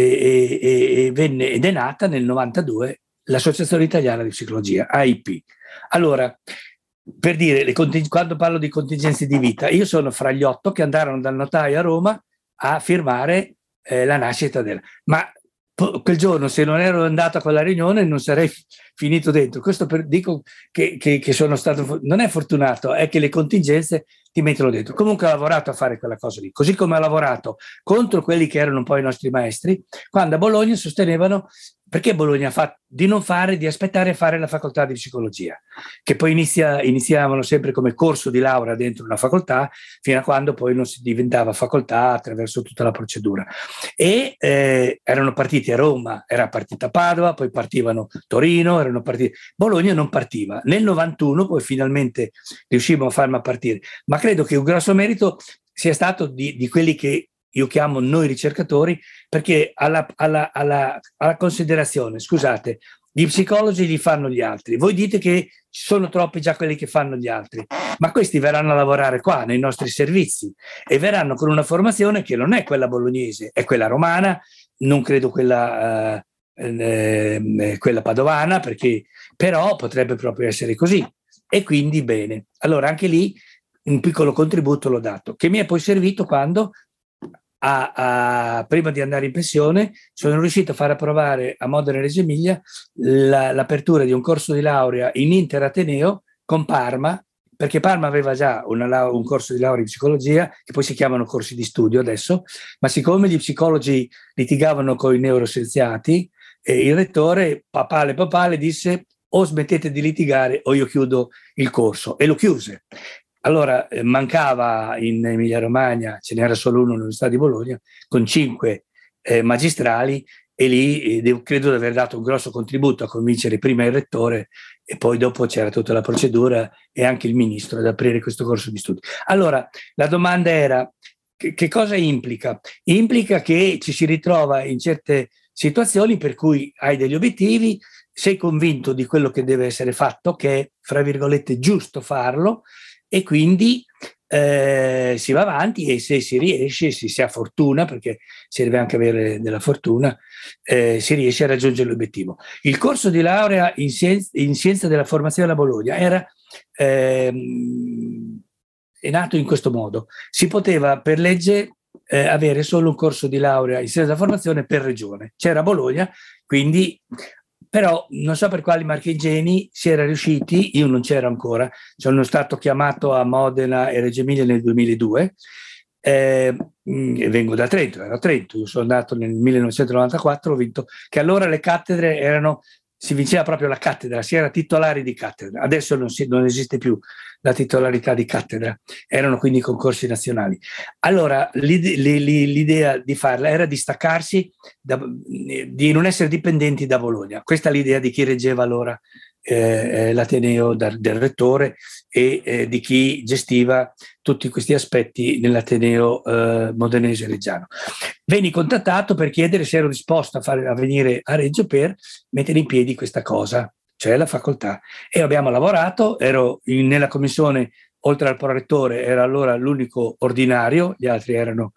Speaker 1: e, venne, ed è nata nel 92 l'Associazione Italiana di Psicologia, AIP. Allora, per dire, le, quando parlo di contingenze di vita, io sono fra gli otto che andarono dal notaio a Roma a firmare eh, la nascita della... Ma quel giorno se non ero andato a quella riunione non sarei finito dentro. Questo per, dico che, che, che, sono stato, non è fortunato, è che le contingenze ti mettono dentro. Comunque ho lavorato a fare quella cosa lì, così come ho lavorato contro quelli che erano poi i nostri maestri, quando a Bologna sostenevano perché Bologna fa di non fare, di aspettare a fare la facoltà di psicologia, che poi inizia, iniziavano sempre come corso di laurea dentro una facoltà, fino a quando poi non si diventava facoltà attraverso tutta la procedura. E eh, erano partiti a Roma, era partita Padova, poi partivano Torino, erano partiti... Bologna non partiva. Nel 91 poi finalmente riuscimmo a farla partire, ma credo che un grosso merito sia stato di, di quelli che io chiamo noi ricercatori, perché alla, alla, alla, alla considerazione, scusate, gli psicologi li fanno gli altri, voi dite che ci sono troppi già quelli che fanno gli altri, ma questi verranno a lavorare qua nei nostri servizi e verranno con una formazione che non è quella bolognese, è quella romana, non credo quella, eh, ehm, eh, quella padovana, perché però potrebbe proprio essere così. E quindi bene. Allora anche lì un piccolo contributo l'ho dato, che mi è poi servito quando a, a, prima di andare in pensione, sono riuscito a far approvare a Modena e Reggio Emilia la, l'apertura di un corso di laurea in interateneo con Parma, perché Parma aveva già una, un corso di laurea in psicologia, che poi si chiamano corsi di studio adesso, ma siccome gli psicologi litigavano con i neuroscienziati, eh, il rettore, papale papale, disse o smettete di litigare o io chiudo il corso. E lo chiuse. Allora eh, mancava in Emilia Romagna, ce n'era solo uno all'Università di Bologna, con cinque eh, magistrali e lì eh, credo di aver dato un grosso contributo a convincere prima il rettore e poi dopo c'era tutta la procedura e anche il ministro ad aprire questo corso di studi. Allora la domanda era che, che cosa implica? Implica che ci si ritrova in certe situazioni per cui hai degli obiettivi, sei convinto di quello che deve essere fatto, che è, fra virgolette, giusto farlo, e quindi eh, si va avanti e se si riesce, se si ha fortuna, perché serve anche avere della fortuna, eh, si riesce a raggiungere l'obiettivo. Il corso di laurea in, scienza, in scienza della formazione alla Bologna era, ehm, è nato in questo modo. Si poteva per legge eh, avere solo un corso di laurea in scienza della formazione per regione. C'era Bologna, quindi però non so per quali marchingeni si era riusciti, io non c'ero ancora, sono stato chiamato a Modena e Reggio Emilia nel 2002, eh, mm, vengo da Trento, ero a Trento, io sono nato nel 1994, ho vinto, che allora le cattedre erano si vinceva proprio la cattedra, si era titolari di cattedra, adesso non, si, non, esiste più la titolarità di cattedra, erano quindi concorsi nazionali. Allora l'idea di farla era di staccarsi, da, di non essere dipendenti da Bologna, questa è l'idea di chi reggeva allora eh, eh, l'ateneo del, del rettore e eh, di chi gestiva tutti questi aspetti nell'ateneo eh, modenese reggiano. Veni contattato per chiedere se ero disposto a, fare, a venire a Reggio per mettere in piedi questa cosa, cioè la facoltà. E abbiamo lavorato, ero in, nella commissione oltre al prorettore era allora l'unico ordinario, gli altri erano,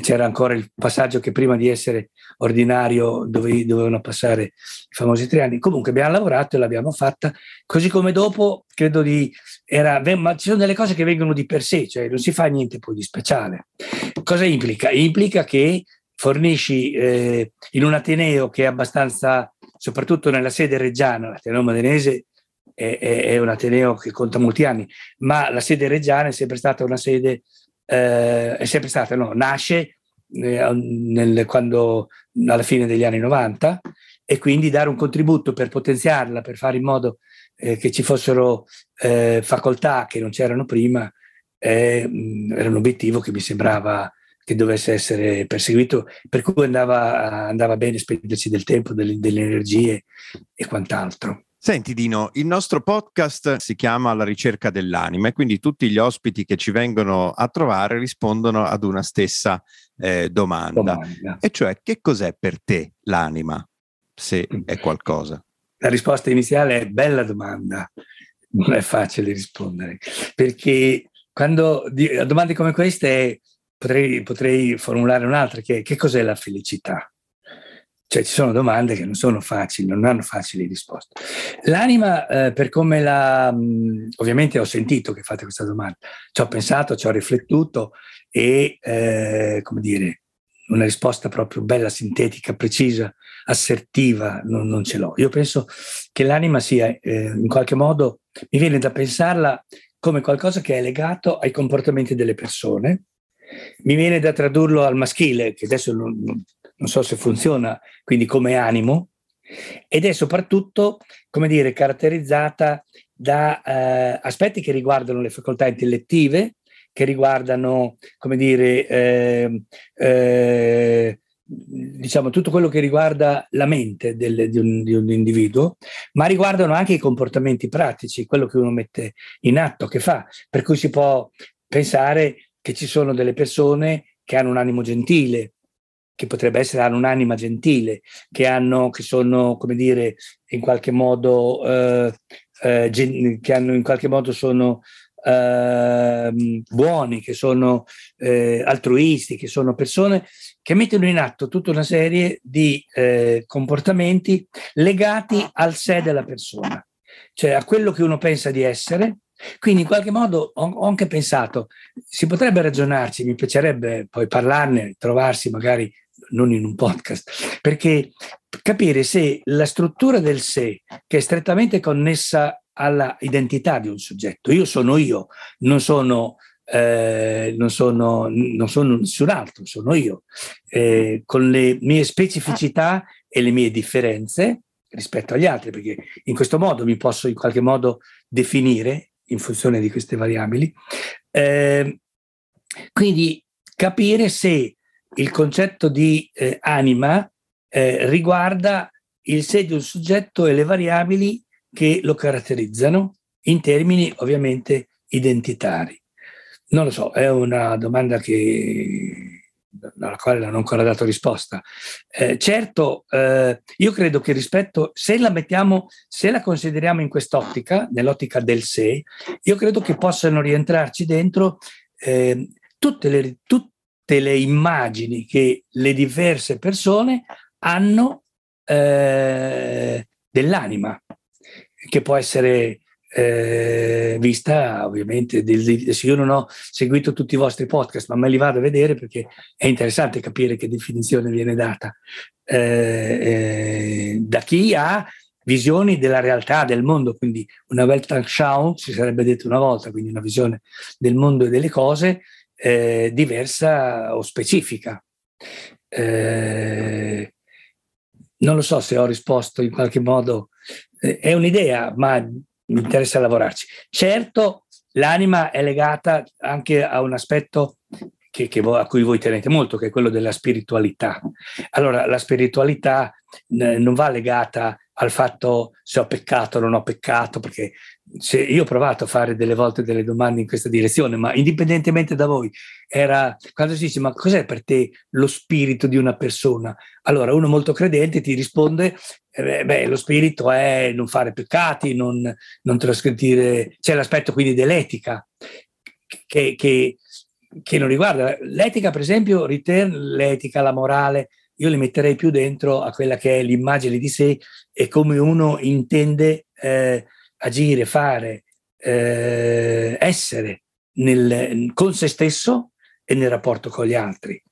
Speaker 1: c'era ancora il passaggio che prima di essere ordinario dove, dovevano passare i famosi tre anni. Comunque abbiamo lavorato e l'abbiamo fatta, così come dopo credo di, era, ma ci sono delle cose che vengono di per sé, cioè non si fa niente poi di speciale. Cosa implica? Implica che fornisci eh, in un Ateneo che è abbastanza, soprattutto nella sede reggiana, l'Ateneo Madenese è, è, un ateneo che conta molti anni, ma la sede reggiana è sempre stata una sede, eh, è sempre stata, no, nasce eh, nel, quando, alla fine degli anni 90 e quindi dare un contributo per potenziarla, per fare in modo eh, che ci fossero eh, facoltà che non c'erano prima, eh, mh, era un obiettivo che mi sembrava che dovesse essere perseguito, per cui andava, andava bene spenderci del tempo, delle, delle energie e quant'altro.
Speaker 2: Senti Dino, il nostro podcast si chiama La ricerca dell'anima e quindi tutti gli ospiti che ci vengono a trovare rispondono ad una stessa eh, domanda, domanda, e cioè che cos'è per te l'anima, se è qualcosa?
Speaker 1: La risposta iniziale è bella domanda, non è facile rispondere, perché quando a domande come queste potrei, potrei formulare un'altra, che che cos'è la felicità? Cioè ci sono domande che non sono facili, non hanno facili risposte. L'anima, eh, per come la... Mh, mm, ovviamente ho sentito che fate questa domanda, ci ho pensato, ci ho riflettuto e, eh, come dire, una risposta proprio bella, sintetica, precisa, assertiva, non, non ce l'ho. Io penso che l'anima sia, eh, in qualche modo, mi viene da pensarla come qualcosa che è legato ai comportamenti delle persone, mi viene da tradurlo al maschile, che adesso non, non, non so se funziona, quindi come animo, ed è soprattutto, come dire, caratterizzata da eh, aspetti che riguardano le facoltà intellettive, che riguardano, come dire, eh, eh, diciamo tutto quello che riguarda la mente del, di, un, di, un, individuo, ma riguardano anche i comportamenti pratici, quello che uno mette in atto, che fa, per cui si può pensare che ci sono delle persone che hanno un animo gentile, che potrebbe essere, hanno un'anima gentile, che, hanno, che sono, come dire, in qualche modo, eh, eh, gen- che hanno in qualche modo sono eh, buoni, che sono eh, altruisti, che sono persone che mettono in atto tutta una serie di eh, comportamenti legati al sé della persona, cioè a quello che uno pensa di essere, quindi in qualche modo ho, anche pensato, si potrebbe ragionarci, mi piacerebbe poi parlarne, trovarsi magari non in un podcast, perché capire se la struttura del sé, che è strettamente connessa alla identità di un soggetto, io sono io, non sono eh, non, sono, non, sono, nessun altro, sono io, eh, con le mie specificità e le mie differenze rispetto agli altri, perché in questo modo mi posso in qualche modo definire in funzione di queste variabili. Eh, quindi capire se il concetto di eh, anima eh, riguarda il sé di un soggetto e le variabili che lo caratterizzano in termini ovviamente identitari. Non lo so, è una domanda che, alla quale non ho ancora dato risposta. Eh, certo, eh, io credo che rispetto, se la mettiamo, se la consideriamo in quest'ottica, nell'ottica del sé, io credo che possano rientrarci dentro eh, tutte le, tut, tutte le immagini che le diverse persone hanno eh, dell'anima, che può essere eh, vista ovviamente del, se io non ho seguito tutti i vostri podcast ma me li vado a vedere perché è interessante capire che definizione viene data eh, eh, da chi ha visioni della realtà del mondo quindi una Weltanschauung si sarebbe detto una volta quindi una visione del mondo e delle cose eh, diversa o specifica. Eh, non lo so se ho risposto in qualche modo, eh, è un'idea, ma mi interessa lavorarci. Certo, l'anima è legata anche a un aspetto che, che voi, a cui voi tenete molto, che è quello della spiritualità. Allora, la spiritualità eh, non va legata al fatto se ho peccato o non ho peccato, perché cioè, io ho provato a fare delle volte delle domande in questa direzione, ma indipendentemente da voi, era quando si dice ma cos'è per te lo spirito di una persona? Allora uno molto credente ti risponde, eh, beh, lo spirito è non fare peccati, non, non trascrivere, c'è l'aspetto quindi dell'etica che, che, che, non riguarda l'etica, per esempio, riter, l'etica, la morale, io le metterei più dentro a quella che è l'immagine di sé e come uno intende... Eh, agire, fare, eh, essere nel, con se stesso e nel rapporto con gli altri.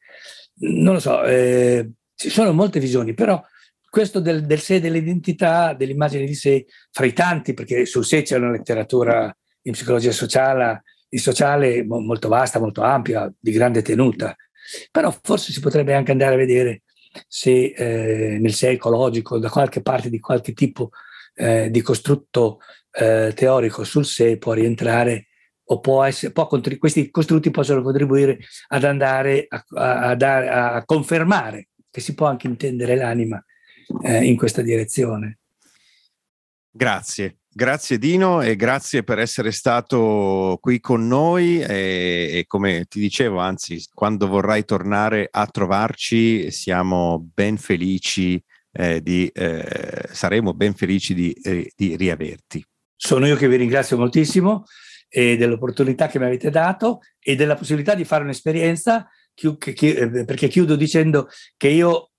Speaker 1: Non lo so, eh, ci sono molte visioni, però questo del, del sé dell'identità, dell'immagine di sé, fra i tanti, perché sul sé c'è una letteratura in psicologia sociale, in sociale molto vasta, molto ampia, di grande tenuta, però forse si potrebbe anche andare a vedere se eh, nel sé ecologico, da qualche parte di qualche tipo di eh, di costrutto eh, teorico sul sé può rientrare o può essere, può contribu- questi costrutti possono contribuire ad andare a, a, a, dare, a, confermare che si può anche intendere l'anima eh, in questa direzione.
Speaker 2: Grazie. Grazie Dino e grazie per essere stato qui con noi e, e, come ti dicevo, anzi, quando vorrai tornare a trovarci, siamo ben felici eh, di, eh, saremo ben felici di, eh, di riaverti.
Speaker 1: Sono io che vi ringrazio
Speaker 2: moltissimo
Speaker 1: e eh, dell'opportunità che mi avete dato e della possibilità di fare un'esperienza, eh, perché chiudo dicendo che io,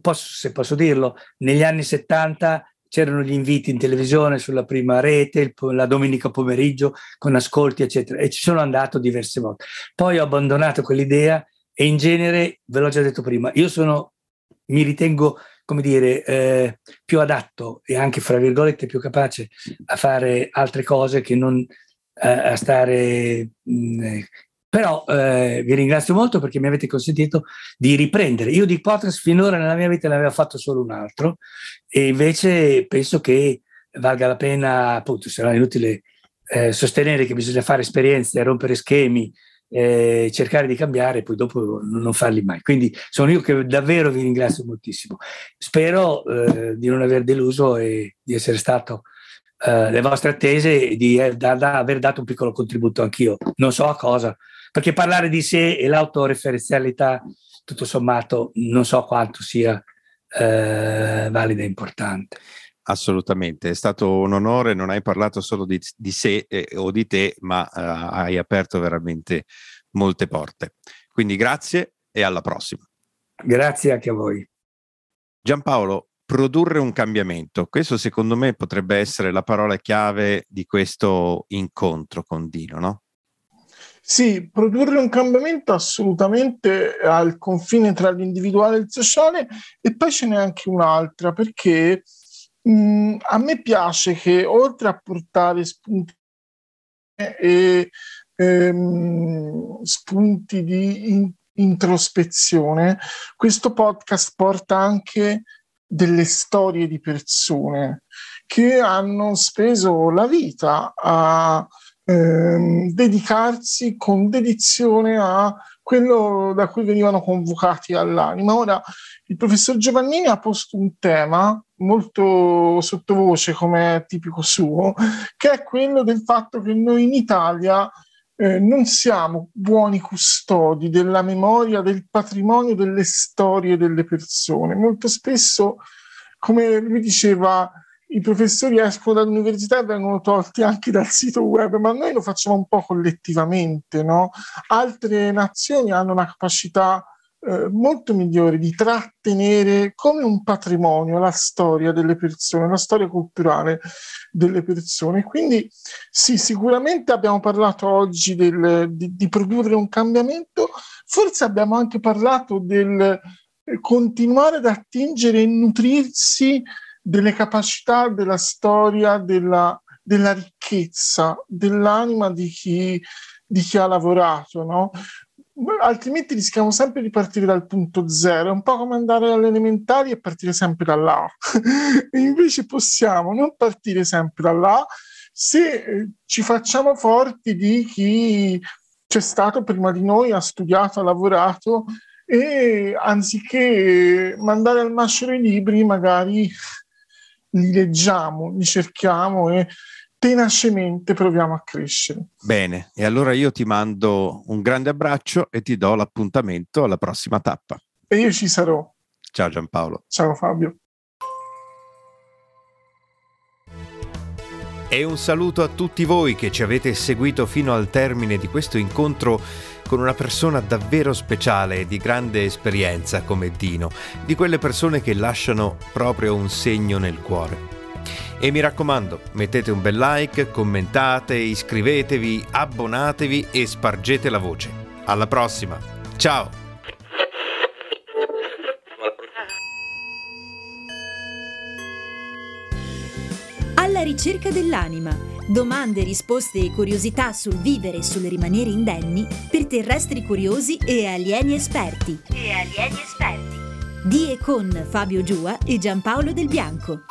Speaker 1: posso, se posso dirlo, negli anni 70 c'erano gli inviti in televisione sulla prima rete, la domenica pomeriggio con ascolti, eccetera, e ci sono andato diverse volte. Poi ho abbandonato quell'idea e in genere, ve l'ho già detto prima, io sono, mi ritengo come dire, eh, più adatto e anche, fra virgolette, più capace a fare altre cose che non a, a stare... Mh, mm, eh. però eh, vi ringrazio molto perché mi avete consentito di riprendere. Io di podcast finora nella mia vita ne avevo fatto solo un altro e invece penso che valga la pena, appunto, sarà inutile eh, sostenere che bisogna fare esperienze, rompere schemi, eh, cercare di cambiare e poi dopo non farli mai. Quindi sono io che davvero vi ringrazio moltissimo. Spero eh, di non aver deluso e di essere stato eh, le vostre attese e di er-, da, da aver dato un piccolo contributo anch'io, non so a cosa, perché parlare di sé e l'autoreferenzialità, tutto sommato, non so quanto sia eh, valida e
Speaker 2: importante. Assolutamente, è stato un onore, non hai parlato solo di, di sé eh, o di te, ma eh, hai aperto veramente molte porte. Quindi grazie e alla prossima.
Speaker 1: Grazie anche a voi.
Speaker 2: Giampaolo, produrre un cambiamento, questo secondo me potrebbe essere la parola chiave di questo incontro con Dino, no?
Speaker 3: Sì, produrre un cambiamento assolutamente al confine tra l'individuale e il sociale e poi ce n'è anche un'altra perché mh, mm, a me piace che oltre a portare spunti e ehm, spunti di in- introspezione, questo podcast porta anche delle storie di persone che hanno speso la vita a ehm, dedicarsi con dedizione a quello da cui venivano convocati all'anima. Ora, il professor Giovannini ha posto un tema molto sottovoce, come tipico suo, che è quello del fatto che noi in Italia eh, non siamo buoni custodi della memoria, del patrimonio, delle storie delle persone. Molto spesso, come lui diceva, i professori escono dall'università e vengono tolti anche dal sito web, ma noi lo facciamo un po' collettivamente, no? Altre nazioni hanno una capacità eh, molto migliore di trattenere come un patrimonio la storia delle persone, la storia culturale delle persone. Quindi sì, sicuramente abbiamo parlato oggi del, di, di, produrre un cambiamento, forse abbiamo anche parlato del eh, continuare ad attingere e nutrirsi delle capacità della storia, della, della ricchezza, dell'anima di chi, di chi ha lavorato, no? altrimenti rischiamo sempre di partire dal punto zero, è un po' come andare alle elementari e partire sempre da là. Invece possiamo non partire sempre da là se eh, ci facciamo forti di chi c'è stato prima di noi, ha studiato, ha lavorato e anziché mandare al mascere i libri magari li leggiamo, li cerchiamo e tenacemente proviamo a crescere.
Speaker 2: Bene, e allora io ti mando un grande abbraccio e ti do l'appuntamento alla prossima tappa. E io ci sarò. Ciao Giampaolo. Ciao Fabio. E un saluto a tutti voi che ci avete seguito fino al termine di questo incontro con una persona davvero speciale e di grande esperienza come Dino, di quelle persone che lasciano proprio un segno nel cuore. E mi raccomando, mettete un bel like, commentate, iscrivetevi, abbonatevi e spargete la voce. Alla prossima. Ciao!
Speaker 1: Alla ricerca dell'anima. Domande, risposte e
Speaker 2: curiosità sul vivere e sul rimanere indenni per terrestri curiosi e alieni esperti.
Speaker 3: E alieni esperti. Di e con Fabio Giua e Giampaolo Del Bianco.